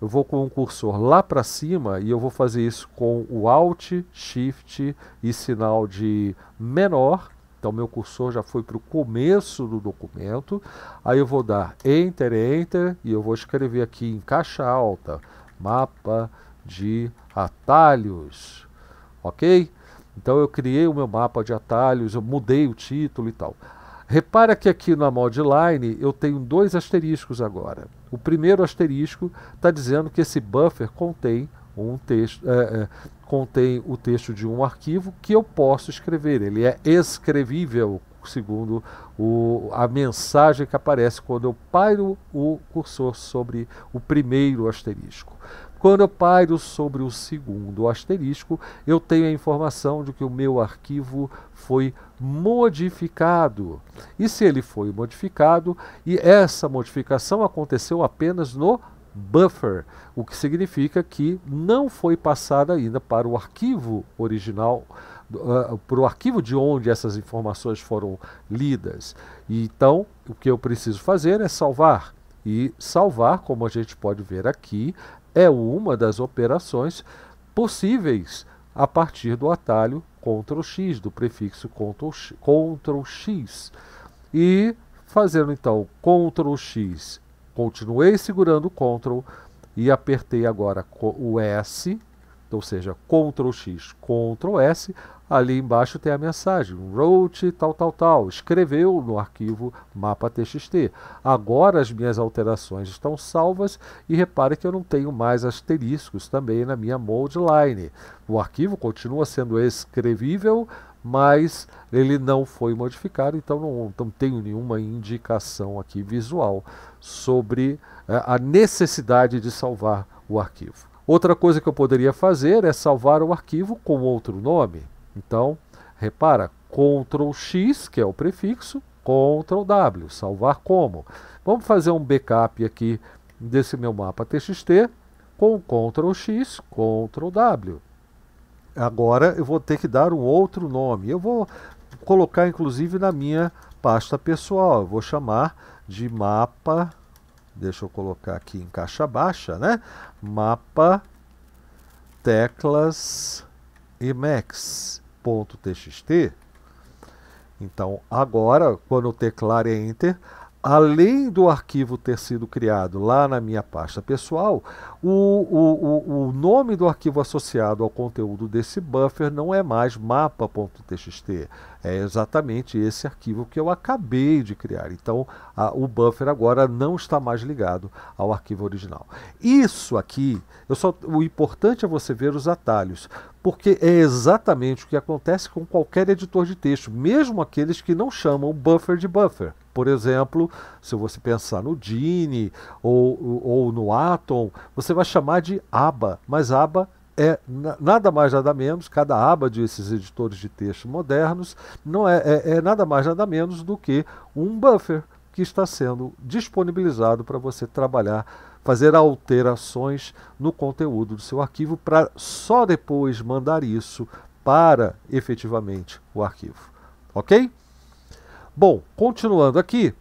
eu vou com o cursor lá para cima e eu vou fazer isso com o Alt, Shift e sinal de menor então, meu cursor já foi para o começo do documento. Aí eu vou dar Enter, Enter e eu vou escrever aqui em caixa alta, mapa de atalhos. Ok? Então, eu criei o meu mapa de atalhos, eu mudei o título e tal. Repara que aqui na modline eu tenho dois asteriscos agora. O primeiro asterisco está dizendo que esse buffer contém um texto, é, é, contém o texto de um arquivo que eu posso escrever. Ele é escrevível, segundo o, a mensagem que aparece quando eu pairo o cursor sobre o primeiro asterisco. Quando eu pairo sobre o segundo asterisco, eu tenho a informação de que o meu arquivo foi modificado. E se ele foi modificado, e essa modificação aconteceu apenas no buffer, o que significa que não foi passada ainda para o arquivo original, uh, para o arquivo de onde essas informações foram lidas. então, o que eu preciso fazer é salvar. E salvar, como a gente pode ver aqui, é uma das operações possíveis a partir do atalho Ctrl-X, do prefixo Ctrl-X. E fazendo então Ctrl-X Continuei segurando o Ctrl e apertei agora o S, ou seja, Ctrl X, Ctrl S. Ali embaixo tem a mensagem, wrote tal, tal, tal, escreveu no arquivo mapa.txt. Agora as minhas alterações estão salvas e repare que eu não tenho mais asteriscos também na minha mode line. O arquivo continua sendo escrevível, mas ele não foi modificado, então não, não tenho nenhuma indicação aqui visual sobre eh, a necessidade de salvar o arquivo. Outra coisa que eu poderia fazer é salvar o arquivo com outro nome. Então, repara, Ctrl X, que é o prefixo, Ctrl W, salvar como. Vamos fazer um backup aqui desse meu mapa TXT com Ctrl X, Ctrl W agora eu vou ter que dar um outro nome. Eu vou colocar inclusive na minha pasta pessoal. Eu vou chamar de mapa. Deixa eu colocar aqui em caixa baixa, né? Mapa teclas emacs.txt. Então, agora, quando eu teclar Enter, além do arquivo ter sido criado lá na minha pasta pessoal, o, o, o, nome do arquivo associado ao conteúdo desse buffer não é mais mapa.txt, é exatamente esse arquivo que eu acabei de criar. Então, a, o buffer agora não está mais ligado ao arquivo original. Isso aqui, só, o importante é você ver os atalhos, porque é exatamente o que acontece com qualquer editor de texto, mesmo aqueles que não chamam buffer de buffer. Por exemplo, se você pensar no Gini ou, ou no Atom, você vai chamar de aba, mas aba é nada mais nada menos, cada aba desses editores de texto modernos não é, é, é nada mais nada menos do que um buffer que está sendo disponibilizado para você trabalhar, fazer alterações no conteúdo do seu arquivo para só depois mandar isso para efetivamente o arquivo. Ok? Bom, continuando aqui,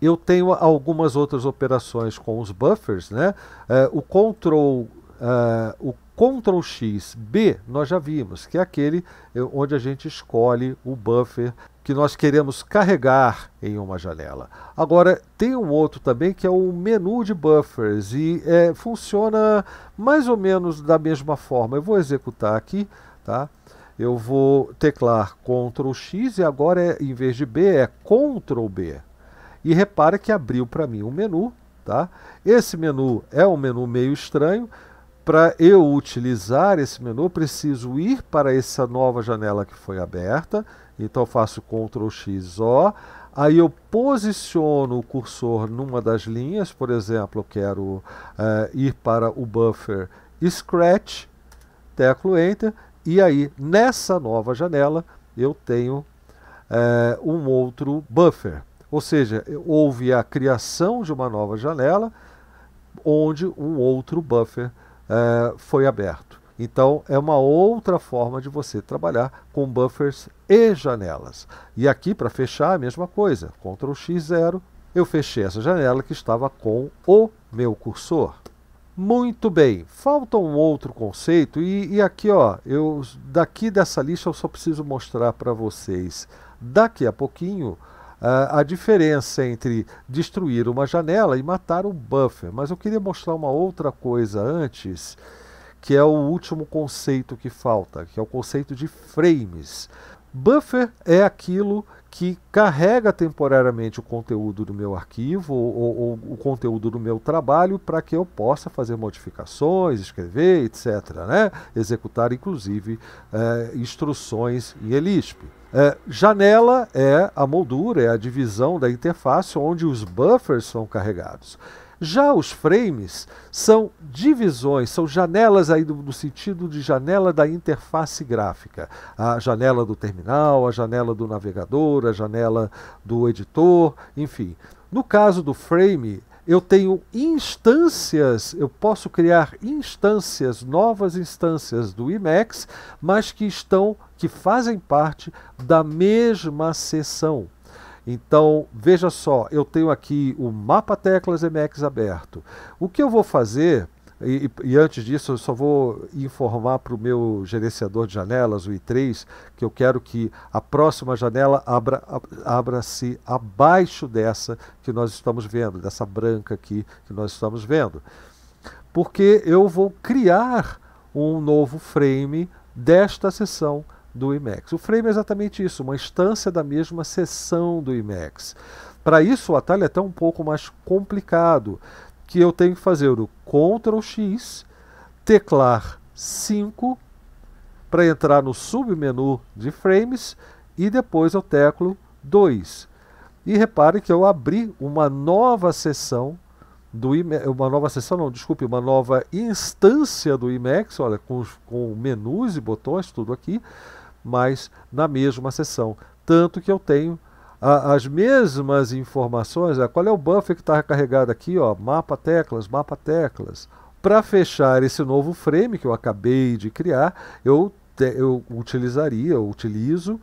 eu tenho algumas outras operações com os buffers, né? É, o control Uh, o Ctrl X B nós já vimos, que é aquele eh, onde a gente escolhe o buffer que nós queremos carregar em uma janela. Agora, tem um outro também que é o menu de buffers e é, funciona mais ou menos da mesma forma. Eu vou executar aqui, tá? Eu vou teclar Ctrl X e agora, é, em vez de B, é Ctrl B. E repara que abriu para mim um menu, tá? Esse menu é um menu meio estranho, para eu utilizar esse menu, preciso ir para essa nova janela que foi aberta. Então eu faço Ctrl X O, aí eu posiciono o cursor numa das linhas, por exemplo, eu quero uh, ir para o buffer Scratch, teclo Enter, e aí nessa nova janela eu tenho uh, um outro buffer. Ou seja, houve a criação de uma nova janela onde um outro buffer é, foi aberto. Então, é uma outra forma de você trabalhar com buffers e janelas. E aqui, para fechar, a mesma coisa. Ctrl X0, eu fechei essa janela que estava com o meu cursor. Muito bem, falta um outro conceito e, e aqui ó, eu daqui dessa lista eu só preciso mostrar para vocês daqui a pouquinho ah, a diferença entre destruir uma janela e matar um buffer. Mas eu queria mostrar uma outra coisa antes, que é o último conceito que falta, que é o conceito de frames. Buffer é aquilo que carrega temporariamente o conteúdo do meu arquivo ou, ou, ou o conteúdo do meu trabalho para que eu possa fazer modificações, escrever, etc. Né? Executar, inclusive, eh, instruções em ELISP. É, janela é a moldura, é a divisão da interface onde os buffers são carregados. Já os frames são divisões, são janelas aí do, no sentido de janela da interface gráfica. A janela do terminal, a janela do navegador, a janela do editor, enfim. No caso do frame, eu tenho instâncias, eu posso criar instâncias, novas instâncias do Emacs, mas que estão, que fazem parte da mesma sessão. Então, veja só, eu tenho aqui o mapa teclas Emacs aberto. O que eu vou fazer e, e, antes disso, eu só vou informar para o meu gerenciador de janelas, o I3, que eu quero que a próxima janela abra, abra-se abaixo dessa que nós estamos vendo, dessa branca aqui que nós estamos vendo. Porque eu vou criar um novo frame desta sessão do IMAX. O frame é exatamente isso, uma instância da mesma sessão do IMAX. Para isso, o atalho é até um pouco mais complicado que eu tenho que fazer o Ctrl X, teclar 5 para entrar no submenu de frames e depois eu teclo 2. E repare que eu abri uma nova sessão do IMAX, uma nova sessão, não, desculpe, uma nova instância do IMAX, olha, com, com menus e botões, tudo aqui, mas na mesma sessão. Tanto que eu tenho a, as mesmas informações, é, qual é o buffer que está carregado aqui, ó, mapa teclas, mapa teclas. Para fechar esse novo frame que eu acabei de criar, eu, te, eu utilizaria, eu utilizo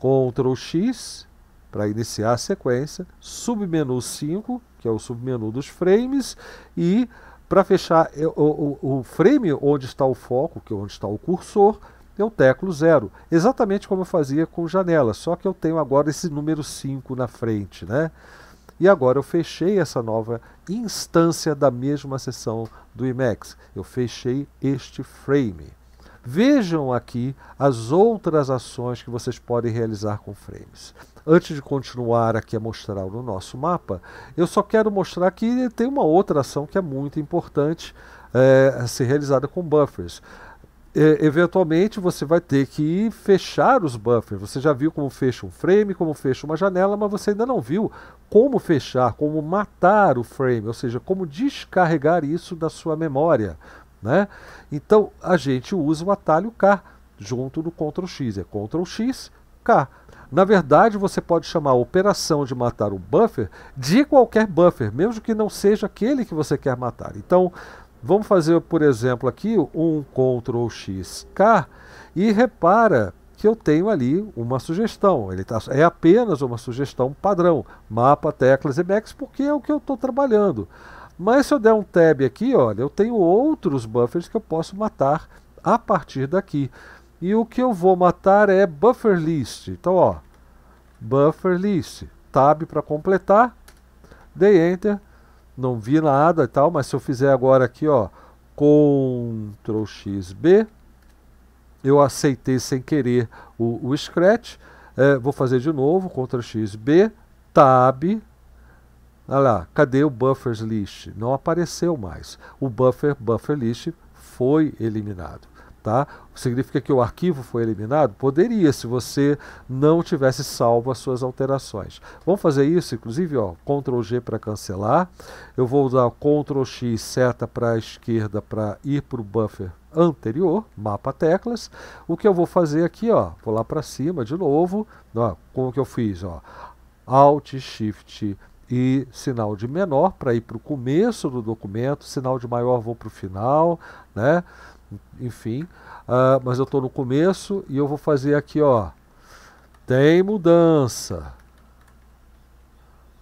Ctrl X para iniciar a sequência, submenu 5, que é o submenu dos frames, e para fechar o, o frame onde está o foco, que é onde está o cursor, eu é teclo zero, exatamente como eu fazia com janela, só que eu tenho agora esse número 5 na frente, né? E agora eu fechei essa nova instância da mesma sessão do Emacs. Eu fechei este frame. Vejam aqui as outras ações que vocês podem realizar com frames. Antes de continuar aqui a mostrar no nosso mapa, eu só quero mostrar que tem uma outra ação que é muito importante é, eh, a ser realizada com buffers. É, eventualmente você vai ter que fechar os buffers. Você já viu como fecha um frame, como fecha uma janela, mas você ainda não viu como fechar, como matar o frame, ou seja, como descarregar isso da sua memória. Né? Então a gente usa o atalho K junto do Ctrl X. É Ctrl X, K. Na verdade, você pode chamar a operação de matar o buffer de qualquer buffer, mesmo que não seja aquele que você quer matar. Então, Vamos fazer, por exemplo, aqui um Ctrl X K e repara que eu tenho ali uma sugestão. Ele tá, é apenas uma sugestão padrão, mapa, teclas e backs, porque é o que eu estou trabalhando. Mas se eu der um tab aqui, olha, eu tenho outros buffers que eu posso matar a partir daqui. E o que eu vou matar é buffer list. Então, ó, buffer list, tab para completar, dei enter, não vi nada e tal, mas se eu fizer agora aqui, ó, Ctrl b eu aceitei sem querer o, o Scratch, é, vou fazer de novo, Ctrl b Tab, olha lá, cadê o Buffers List? Não apareceu mais, o Buffer, Buffer List foi eliminado. Tá? Significa que o arquivo foi eliminado? Poderia, se você não tivesse salvo as suas alterações. Vamos fazer isso, inclusive, ó, Ctrl G para cancelar. Eu vou usar Ctrl X seta para a esquerda para ir para o buffer anterior, mapa teclas. O que eu vou fazer aqui, ó, vou lá para cima de novo, ó, como que eu fiz, ó, Alt Shift e sinal de menor para ir para o começo do documento, sinal de maior vou para o final, né? enfim. Uh, mas eu estou no começo e eu vou fazer aqui, ó. Tem mudança.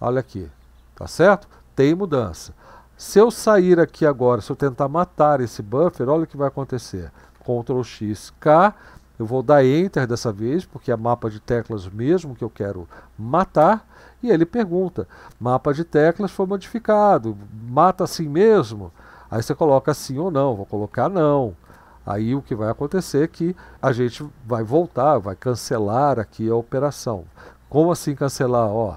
Olha aqui, tá certo? Tem mudança. Se eu sair aqui agora, se eu tentar matar esse buffer, olha o que vai acontecer. Ctrl X, K, eu vou dar Enter dessa vez, porque é mapa de teclas mesmo que eu quero matar. E ele pergunta, mapa de teclas foi modificado, mata assim mesmo? Aí você coloca sim ou não, vou colocar não. Aí o que vai acontecer é que a gente vai voltar, vai cancelar aqui a operação. Como assim cancelar? Ó,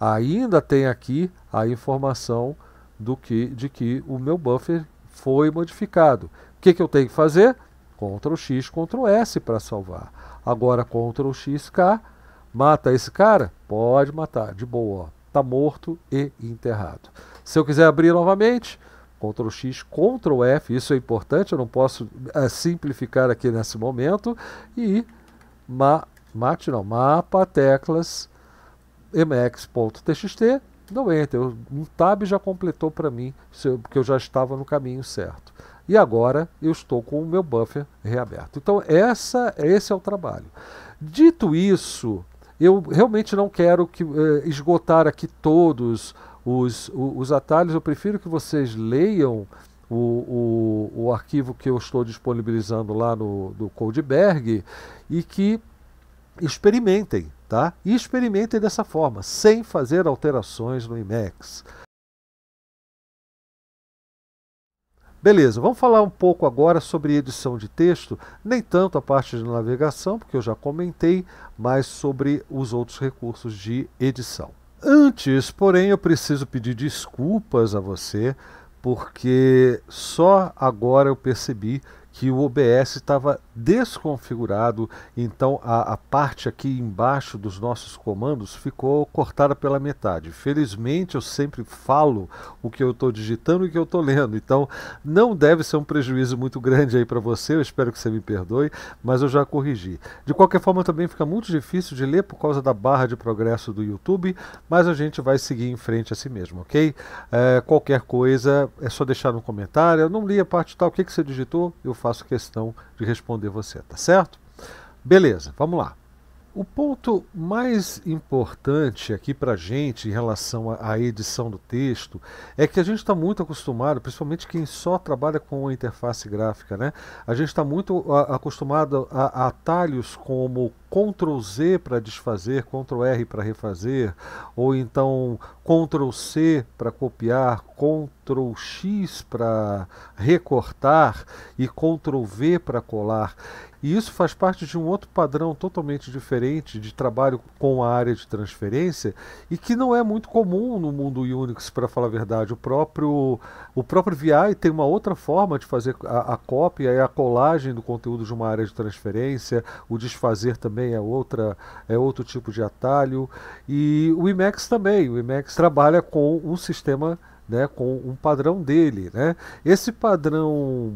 ainda tem aqui a informação do que, de que o meu buffer foi modificado. O que, que eu tenho que fazer? Ctrl X, Ctrl S para salvar. Agora Ctrl X, K, mata esse cara? Pode matar, de boa. Está morto e enterrado. Se eu quiser abrir novamente, Ctrl X, Ctrl F, isso é importante, eu não posso eh, simplificar aqui nesse momento, e ma, mate não, mapa teclas mx.txt, dou enter, um tab já completou para mim, porque eu já estava no caminho certo. E agora eu estou com o meu buffer reaberto. Então essa, esse é o trabalho. Dito isso, eu realmente não quero que, eh, esgotar aqui todos os, os, os atalhos, eu prefiro que vocês leiam o, o, o, arquivo que eu estou disponibilizando lá no do Codeberg e que experimentem, tá? E experimentem dessa forma, sem fazer alterações no Emacs Beleza, vamos falar um pouco agora sobre edição de texto, nem tanto a parte de navegação, porque eu já comentei, mas sobre os outros recursos de edição. Antes, porém, eu preciso pedir desculpas a você, porque só agora eu percebi que o OBS estava desconfigurado, então a, a, parte aqui embaixo dos nossos comandos ficou cortada pela metade. Felizmente eu sempre falo o que eu estou digitando e o que eu estou lendo, então não deve ser um prejuízo muito grande aí para você, eu espero que você me perdoe, mas eu já corrigi. De qualquer forma também fica muito difícil de ler por causa da barra de progresso do YouTube, mas a gente vai seguir em frente a si mesmo, ok? É, qualquer coisa é só deixar no comentário, eu não li a parte tal, o que, que você digitou? Eu faço questão de responder responder você, tá certo? Beleza, vamos lá. O ponto mais importante aqui para a gente em relação à edição do texto é que a gente está muito acostumado, principalmente quem só trabalha com interface gráfica, né? A gente está muito acostumado a atalhos como Ctrl Z para desfazer, Ctrl R para refazer, ou então Ctrl C para copiar, Ctrl X para recortar e Ctrl V para colar. E isso faz parte de um outro padrão totalmente diferente de trabalho com a área de transferência e que não é muito comum no mundo Unix, para falar a verdade. O próprio, o próprio VI tem uma outra forma de fazer a, a cópia e a colagem do conteúdo de uma área de transferência, o desfazer também também é, outra, é outro tipo de atalho. E o IMAX também, o IMAX trabalha com um sistema, né, com um padrão dele. Né? Esse padrão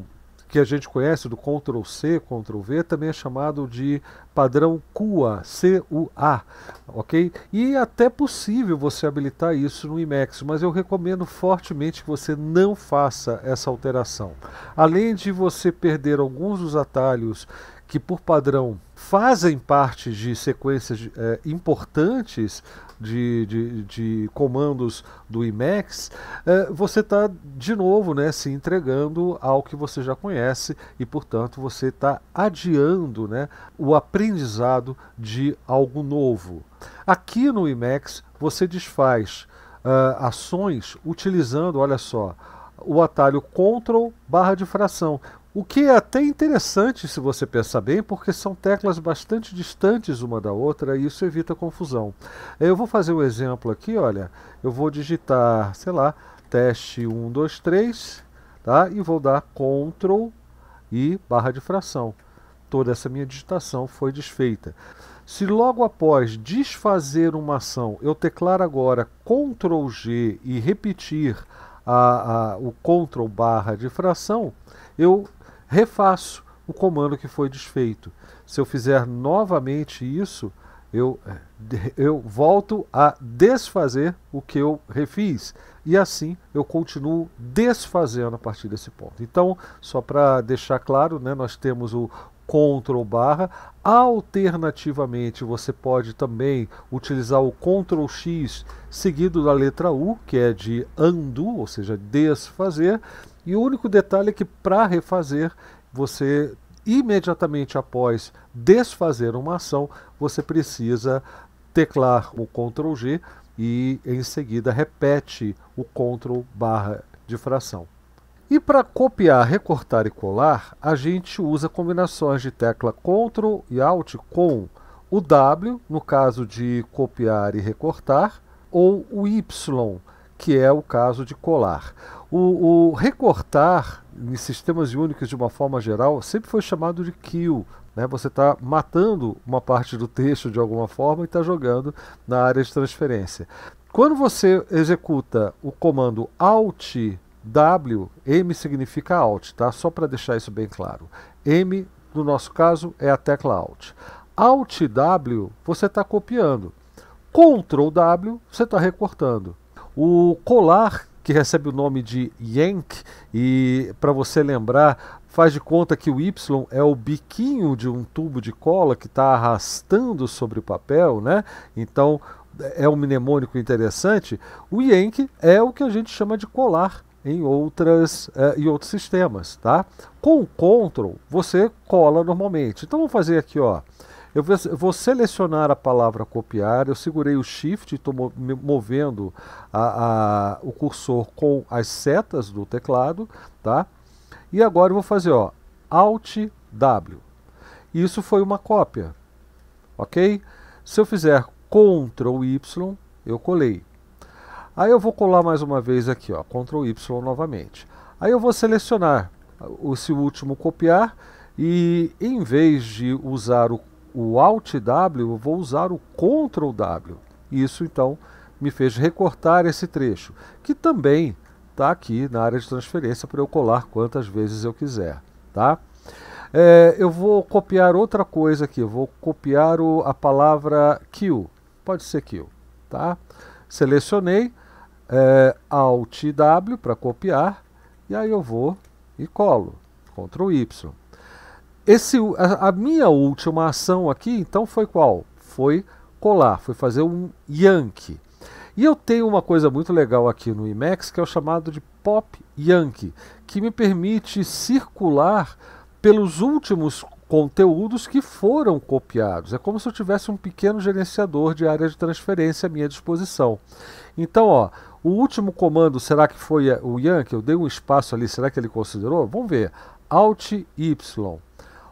que a gente conhece do Ctrl C, Ctrl V, também é chamado de padrão CUA, CUA, ok? E é até possível você habilitar isso no IMAX, mas eu recomendo fortemente que você não faça essa alteração. Além de você perder alguns dos atalhos que por padrão fazem parte de sequências é, importantes de, de, de, comandos do IMAX, é, eh, você está de novo né, se entregando ao que você já conhece e, portanto, você está adiando né, o aprendizado de algo novo. Aqui no IMAX, você desfaz uh, ações utilizando, olha só, o atalho Ctrl barra de fração. O que é até interessante se você pensar bem, porque são teclas bastante distantes uma da outra e isso evita confusão. Eu vou fazer um exemplo aqui, olha, eu vou digitar, sei lá, teste 1, 2, 3, tá? E vou dar CTRL e barra de fração. Toda essa minha digitação foi desfeita. Se logo após desfazer uma ação, eu teclar agora CTRL G e repetir a, a, o CTRL barra de fração, eu refaço o comando que foi desfeito. Se eu fizer novamente isso, eu, eu volto a desfazer o que eu refiz. E assim eu continuo desfazendo a partir desse ponto. Então, só para deixar claro, né, nós temos o Ctrl barra. Alternativamente, você pode também utilizar o Ctrl X seguido da letra U, que é de undo, ou seja, desfazer e o único detalhe é que para refazer, você imediatamente após desfazer uma ação, você precisa teclar o Ctrl G e em seguida repete o Ctrl barra de fração. E para copiar, recortar e colar, a gente usa combinações de tecla Ctrl e Alt com o W, no caso de copiar e recortar, ou o Y, que é o caso de colar. O, o recortar em sistemas únicos de uma forma geral sempre foi chamado de kill, né? você está matando uma parte do texto de alguma forma e está jogando na área de transferência. Quando você executa o comando Alt W, M significa Alt, tá? Só para deixar isso bem claro. M, no nosso caso, é a tecla Alt. Alt W, você está copiando. Ctrl W, você está recortando. O colar que recebe o nome de Yank, e para você lembrar, faz de conta que o Y é o biquinho de um tubo de cola que está arrastando sobre o papel, né? Então é, é um mnemônico interessante. O Yank é o que a gente chama de colar em outras eh, em outros sistemas, tá? Com o Ctrl você cola normalmente. Então vamos fazer aqui, ó. Eu vou selecionar a palavra copiar, eu segurei o Shift, estou movendo a, a, o cursor com as setas do teclado, tá? E agora eu vou fazer, ó, Alt W. Isso foi uma cópia, ok? Se eu fizer Ctrl Y, eu colei. Aí eu vou colar mais uma vez aqui, ó, Ctrl Y novamente. Aí eu vou selecionar esse último copiar e em vez de usar o o Alt W, eu vou usar o Ctrl W. Isso então me fez recortar esse trecho, que também está aqui na área de transferência para eu colar quantas vezes eu quiser. Tá? É, eu vou copiar outra coisa aqui, eu vou copiar o, a palavra kill, pode ser kill. Tá? Selecionei é, Alt W para copiar, e aí eu vou e colo, Ctrl Y. Esse, a, a minha última ação aqui, então, foi qual? Foi colar, foi fazer um Yankee. E eu tenho uma coisa muito legal aqui no IMAX que é o chamado de Pop Yankee, que me permite circular pelos últimos conteúdos que foram copiados. É como se eu tivesse um pequeno gerenciador de área de transferência à minha disposição. Então, ó, o último comando, será que foi é, o Yankee? Eu dei um espaço ali, será que ele considerou? Vamos ver. Alt Y.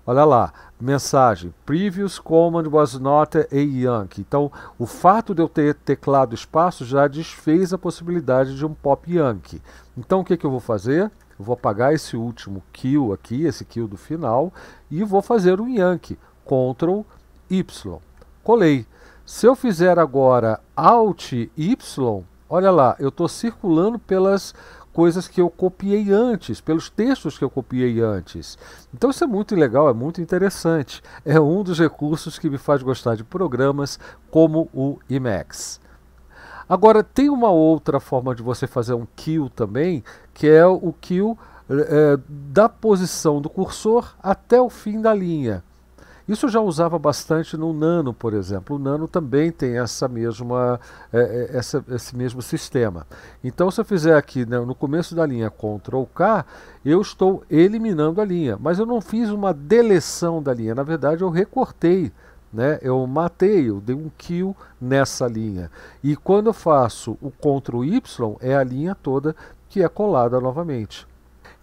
Olha lá, mensagem: previous command was not a yank. Então, o fato de eu ter teclado espaço já desfez a possibilidade de um pop yank. Então, o que, que eu vou fazer? Eu vou apagar esse último kill aqui, esse kill do final, e vou fazer um yank. Ctrl Y. Colei. Se eu fizer agora Alt Y, olha lá, eu estou circulando pelas coisas que eu copiei antes, pelos textos que eu copiei antes. Então isso é muito legal, é muito interessante. É um dos recursos que me faz gostar de programas como o Emacs. Agora tem uma outra forma de você fazer um kill também, que é o kill é, da posição do cursor até o fim da linha. Isso já usava bastante no Nano, por exemplo. O Nano também tem essa mesma, é, é, essa, esse mesmo sistema. Então, se eu fizer aqui né, no começo da linha Ctrl K, eu estou eliminando a linha, mas eu não fiz uma deleção da linha. Na verdade, eu recortei né? Eu matei, eu dei um kill nessa linha. E quando eu faço o Ctrl Y, é a linha toda que é colada novamente.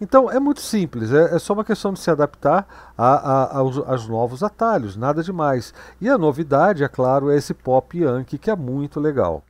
Então é muito simples, é, é, só uma questão de se adaptar a, a, aos, aos, novos atalhos, nada demais. E a novidade, é claro, é esse pop yankee que é muito legal.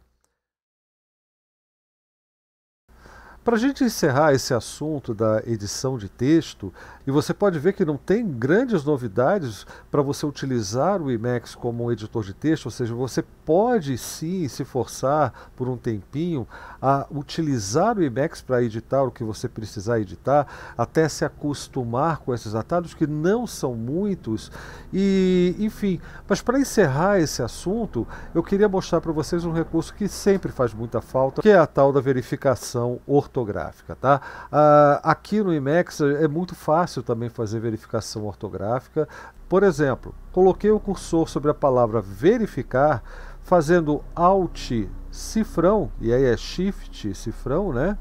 Para a gente encerrar esse assunto da edição de texto, e você pode ver que não tem grandes novidades para você utilizar o Emacs como um editor de texto, ou seja, você pode sim se forçar por um tempinho a utilizar o Emacs para editar o que você precisar editar, até se acostumar com esses atalhos que não são muitos. E, enfim, mas para encerrar esse assunto, eu queria mostrar para vocês um recurso que sempre faz muita falta, que é a tal da verificação ortográfica ortográfica. Tá? Ah, aqui no IMEX é muito fácil também fazer verificação ortográfica. Por exemplo, coloquei o cursor sobre a palavra verificar, fazendo Alt Cifrão, e aí é Shift Cifrão, né?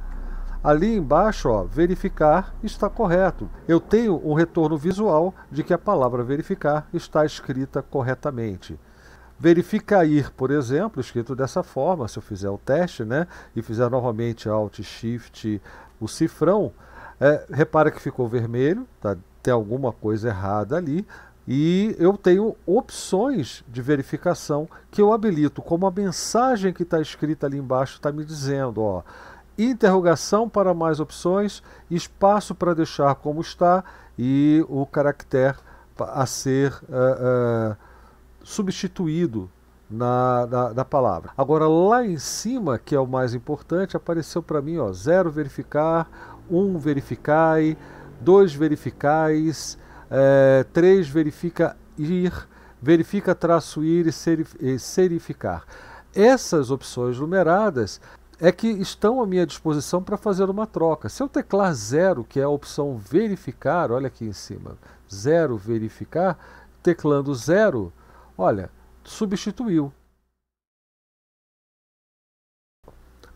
Ali embaixo, ó, verificar está correto. Eu tenho um retorno visual de que a palavra verificar está escrita corretamente. Verifica ir, por exemplo, escrito dessa forma, se eu fizer o teste, né? E fizer novamente Alt, Shift, o cifrão, é, repara que ficou vermelho, tá? Tem alguma coisa errada ali, e eu tenho opções de verificação que eu habilito, como a mensagem que está escrita ali embaixo está me dizendo, ó, interrogação para mais opções, espaço para deixar como está e o caractere a ser uh, uh, substituído na, na, na, palavra. Agora, lá em cima, que é o mais importante, apareceu para mim, ó, zero verificar, um verificai, dois verificais, é, três verifica ir, verifica traço ir e, serif, e serificar. Essas opções numeradas é que estão à minha disposição para fazer uma troca. Se eu teclar zero, que é a opção verificar, olha aqui em cima, zero verificar, teclando zero, Olha, substituiu.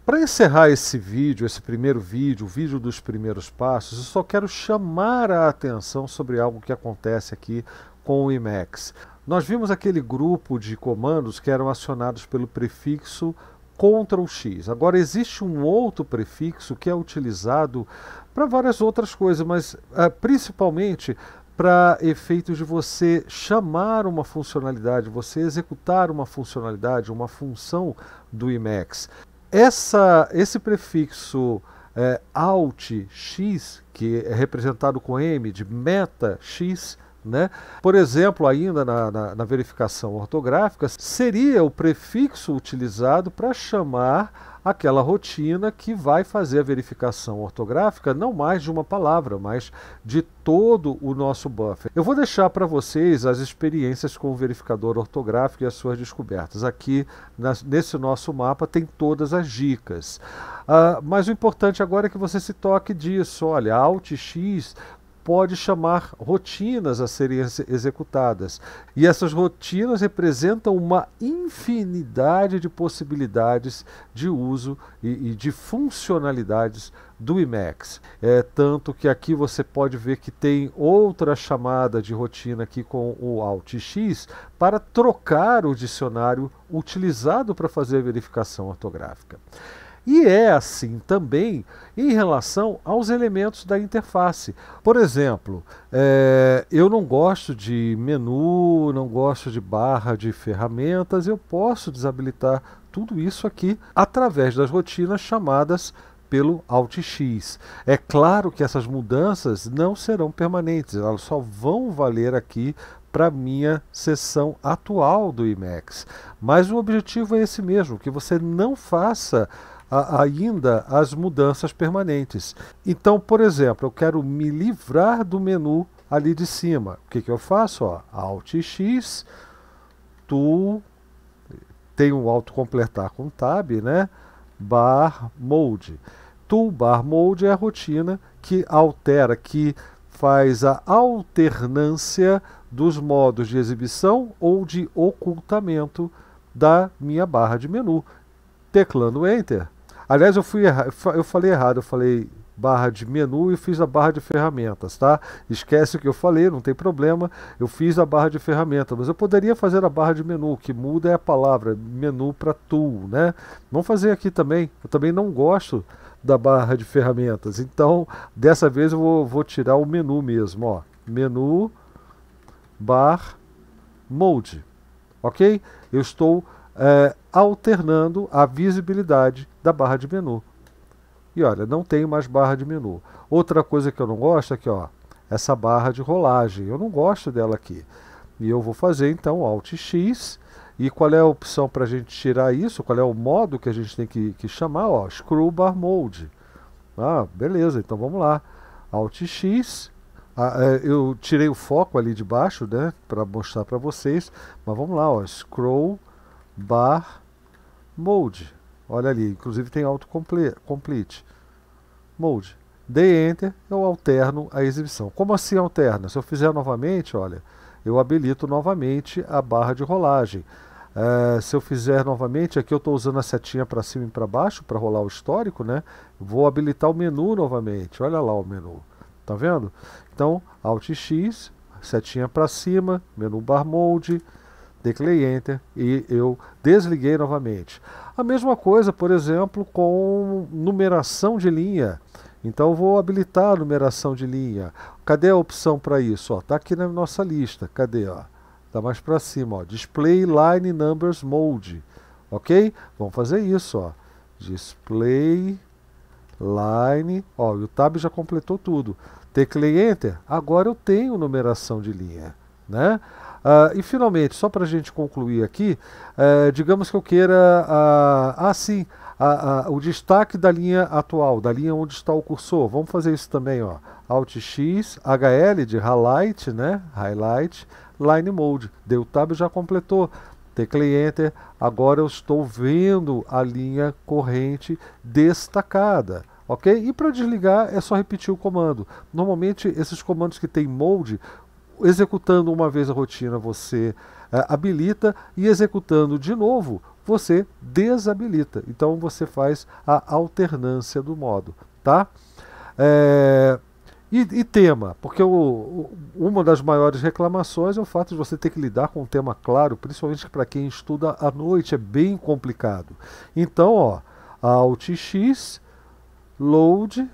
Para encerrar esse vídeo, esse primeiro vídeo, o vídeo dos primeiros passos, eu só quero chamar a atenção sobre algo que acontece aqui com o IMAX. Nós vimos aquele grupo de comandos que eram acionados pelo prefixo Ctrl X. Agora existe um outro prefixo que é utilizado para várias outras coisas, mas uh, principalmente para efeitos de você chamar uma funcionalidade, você executar uma funcionalidade, uma função do Emacs. Essa, esse prefixo é, alt x, que é representado com m, de meta x, né? Por exemplo, ainda na, na, na verificação ortográfica, seria o prefixo utilizado para chamar aquela rotina que vai fazer a verificação ortográfica não mais de uma palavra, mas de todo o nosso buffer. Eu vou deixar para vocês as experiências com o verificador ortográfico e as suas descobertas. Aqui nas, nesse nosso mapa tem todas as dicas. Uh, mas o importante agora é que você se toque disso. Olha, Alt X pode chamar rotinas a serem executadas. E essas rotinas representam uma infinidade de possibilidades de uso e, e de funcionalidades do Emacs. É, tanto que aqui você pode ver que tem outra chamada de rotina aqui com o AltX para trocar o dicionário utilizado para fazer a verificação ortográfica. E é assim também em relação aos elementos da interface. Por exemplo, é, eu não gosto de menu, não gosto de barra de ferramentas, eu posso desabilitar tudo isso aqui através das rotinas chamadas pelo AltX. É claro que essas mudanças não serão permanentes, elas só vão valer aqui para minha sessão atual do IMAX. Mas o objetivo é esse mesmo, que você não faça a, ainda as mudanças permanentes. Então, por exemplo, eu quero me livrar do menu ali de cima. O que, que eu faço? Ó, Alt X, Tool tem o um autocompletar com Tab, né? Bar Mode. Toolbar Mode é a rotina que altera, que faz a alternância dos modos de exibição ou de ocultamento da minha barra de menu. Teclando Enter, Aliás, eu fui eu falei errado, eu falei barra de menu e fiz a barra de ferramentas, tá? Esquece o que eu falei, não tem problema. Eu fiz a barra de ferramentas, mas eu poderia fazer a barra de menu, o que muda é a palavra menu para tool, né? Vamos fazer aqui também. Eu também não gosto da barra de ferramentas. Então, dessa vez eu vou, vou tirar o menu mesmo, ó. Menu bar mode. OK? Eu estou é, alternando a visibilidade da barra de menu. E olha, não tenho mais barra de menu. Outra coisa que eu não gosto aqui, é ó, essa barra de rolagem. Eu não gosto dela aqui. E eu vou fazer então Alt X. E qual é a opção para a gente tirar isso? Qual é o modo que a gente tem que, que chamar? Ó, Scroll Bar Mode. Ah, beleza, então vamos lá. Alt X. Ah, eu tirei o foco ali de baixo, né, para mostrar para vocês. Mas vamos lá, ó, Scroll bar mode. Olha ali, inclusive tem auto complete, Mode. Dei Enter, eu alterno a exibição. Como assim alterna? Se eu fizer novamente, olha, eu habilito novamente a barra de rolagem. Uh, se eu fizer novamente, aqui eu estou usando a setinha para cima e para baixo para rolar o histórico, né? Vou habilitar o menu novamente. Olha lá o menu. Tá vendo? Então, Alt X, setinha para cima, menu bar mode, Declei Enter e eu desliguei novamente. A mesma coisa, por exemplo, com numeração de linha. Então vou habilitar a numeração de linha. Cadê a opção para isso? Está aqui na nossa lista. Cadê? Está mais para cima. Ó. Display Line Numbers Mode. Ok? Vamos fazer isso. Ó. Display Line. Ó, o tab já completou tudo. Teclei Enter. Agora eu tenho numeração de linha. Né? Uh, e finalmente, só para a gente concluir aqui, uh, digamos que eu queira, uh, assim, ah, o destaque da linha atual, da linha onde está o cursor. Vamos fazer isso também, ó. Alt X, HL de Highlight, né? Highlight, Line Mode. Deu Tab já completou. Teclei Enter. Agora eu estou vendo a linha corrente destacada ok? E para desligar é só repetir o comando. Normalmente esses comandos que tem molde, executando uma vez a rotina, você eh, habilita e executando de novo, você desabilita. Então você faz a alternância do modo, tá? É, e, e, tema, porque o, o, uma das maiores reclamações é o fato de você ter que lidar com um tema claro, principalmente para quem estuda à noite, é bem complicado. Então, ó, Alt X, Load,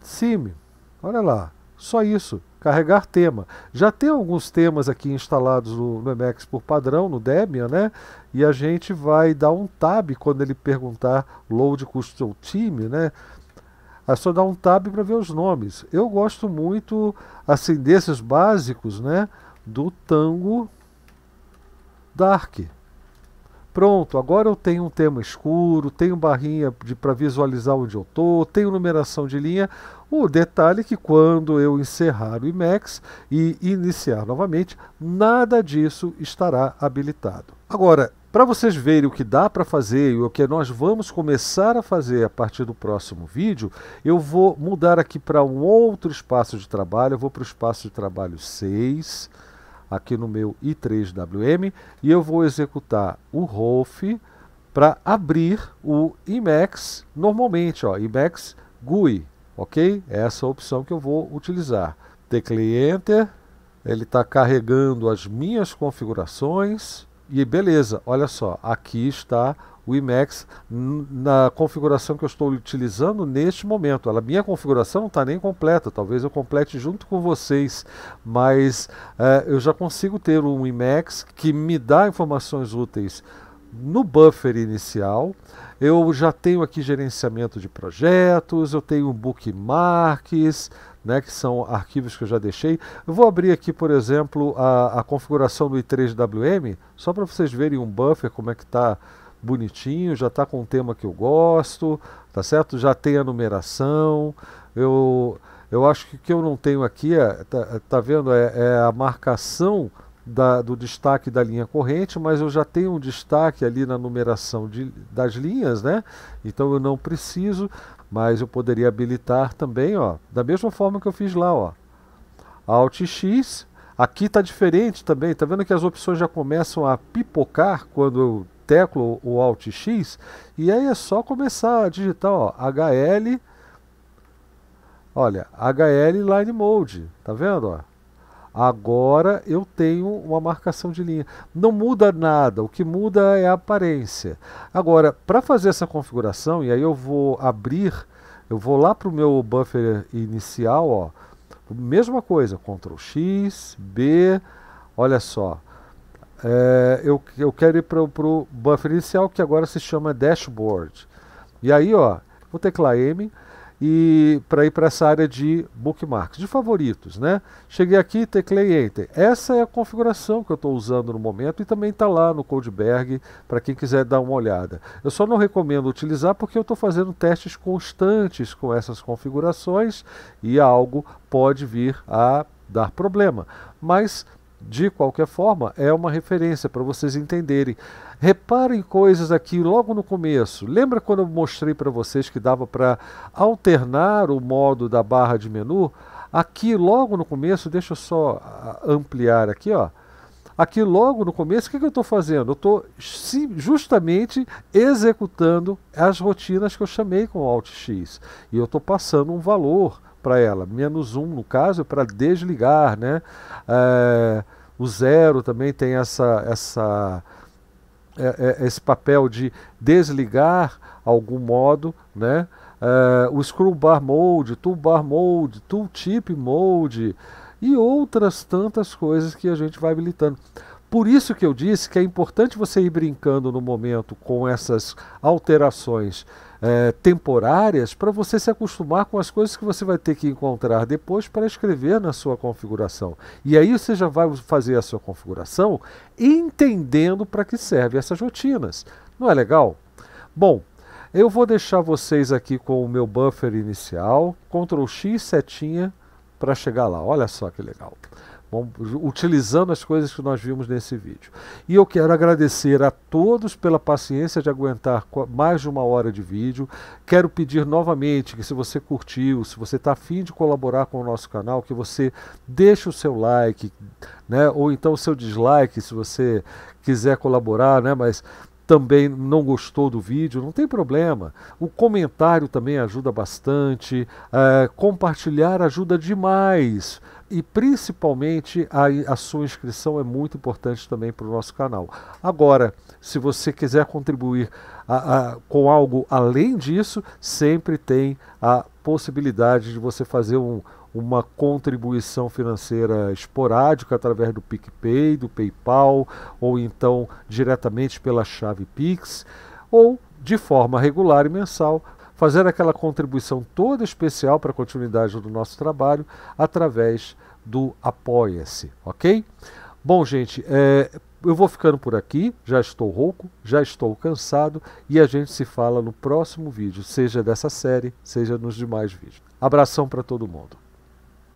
Sim, olha lá. Só isso, carregar tema. Já tem alguns temas aqui instalados no, no Emacs por padrão, no Debian, né? E a gente vai dar um tab quando ele perguntar load custom time, né? É só dar um tab para ver os nomes. Eu gosto muito, assim, desses básicos, né? Do Tango Dark. Pronto, agora eu tenho um tema escuro, tenho barrinha para visualizar onde eu estou, tenho numeração de linha. O detalhe é que quando eu encerrar o IMEX e iniciar novamente, nada disso estará habilitado. Agora, para vocês verem o que dá para fazer e o que nós vamos começar a fazer a partir do próximo vídeo, eu vou mudar aqui para um outro espaço de trabalho, eu vou para o espaço de trabalho 6, aqui no meu i3WM, e eu vou executar o Rolf para abrir o IMAX normalmente, ó, IMAX GUI. Ok? É essa é a opção que eu vou utilizar. Teclei Enter, ele está carregando as minhas configurações e beleza, olha só, aqui está o IMAX na configuração que eu estou utilizando neste momento. A minha configuração não está nem completa, talvez eu complete junto com vocês, mas é, eu já consigo ter um IMAX que me dá informações úteis no buffer inicial, eu já tenho aqui gerenciamento de projetos, eu tenho bookmarks, né, que são arquivos que eu já deixei. Eu vou abrir aqui, por exemplo, a, a configuração do i3WM, só para vocês verem um buffer, como é que está bonitinho, já está com um tema que eu gosto, tá certo? Já tem a numeração, eu, eu acho que o que eu não tenho aqui, é, tá, tá vendo, é, é a marcação da, do destaque da linha corrente, mas eu já tenho um destaque ali na numeração de, das linhas, né? Então eu não preciso, mas eu poderia habilitar também, ó, da mesma forma que eu fiz lá, ó. Alt X, aqui tá diferente também, tá vendo que as opções já começam a pipocar quando eu teclo o Alt X, e aí é só começar a digitar, ó, HL Olha, HL Line Mode, tá vendo, ó? Agora eu tenho uma marcação de linha. Não muda nada, o que muda é a aparência. Agora, para fazer essa configuração, e aí eu vou abrir, eu vou lá para o meu buffer inicial, ó, mesma coisa, Ctrl X, B, olha só. É, eu, eu quero ir para o buffer inicial, que agora se chama dashboard. E aí, ó, vou teclar M, e para ir para essa área de bookmarks, de favoritos, né? Cheguei aqui, teclei Enter. Essa é a configuração que eu estou usando no momento e também está lá no Codeberg para quem quiser dar uma olhada. Eu só não recomendo utilizar porque eu estou fazendo testes constantes com essas configurações e algo pode vir a dar problema. Mas de qualquer forma, é uma referência para vocês entenderem. Reparem coisas aqui logo no começo. Lembra quando eu mostrei para vocês que dava para alternar o modo da barra de menu? Aqui logo no começo, deixa eu só ah, ampliar aqui, ó. Aqui logo no começo, o que, que eu estou fazendo? Eu estou justamente executando as rotinas que eu chamei com Alt X. E eu estou passando um valor para ela. Menos um, no caso, é para desligar, né? É, o zero também tem essa, essa, é, é, esse papel de desligar algum modo, né? É, o scroll bar mode, toolbar mode, tooltip mode e outras tantas coisas que a gente vai habilitando. Por isso que eu disse que é importante você ir brincando no momento com essas alterações é, temporárias para você se acostumar com as coisas que você vai ter que encontrar depois para escrever na sua configuração. E aí você já vai fazer a sua configuração entendendo para que servem essas rotinas. Não é legal? Bom, eu vou deixar vocês aqui com o meu buffer inicial, Ctrl X setinha para chegar lá. Olha só que legal utilizando as coisas que nós vimos nesse vídeo. E eu quero agradecer a todos pela paciência de aguentar mais de uma hora de vídeo. Quero pedir novamente que se você curtiu, se você está afim de colaborar com o nosso canal, que você deixe o seu like, né? ou então o seu dislike, se você quiser colaborar, né? mas também não gostou do vídeo, não tem problema. O comentário também ajuda bastante, é, compartilhar ajuda demais e principalmente a, a, sua inscrição é muito importante também para o nosso canal. Agora, se você quiser contribuir a, a, com algo além disso, sempre tem a possibilidade de você fazer um, uma contribuição financeira esporádica através do PicPay, do PayPal, ou então diretamente pela chave Pix, ou de forma regular e mensal fazer aquela contribuição toda especial para a continuidade do nosso trabalho através do Apoia-se, ok? Bom, gente, é, eu vou ficando por aqui, já estou rouco, já estou cansado e a gente se fala no próximo vídeo, seja dessa série, seja nos demais vídeos. Abração para todo mundo.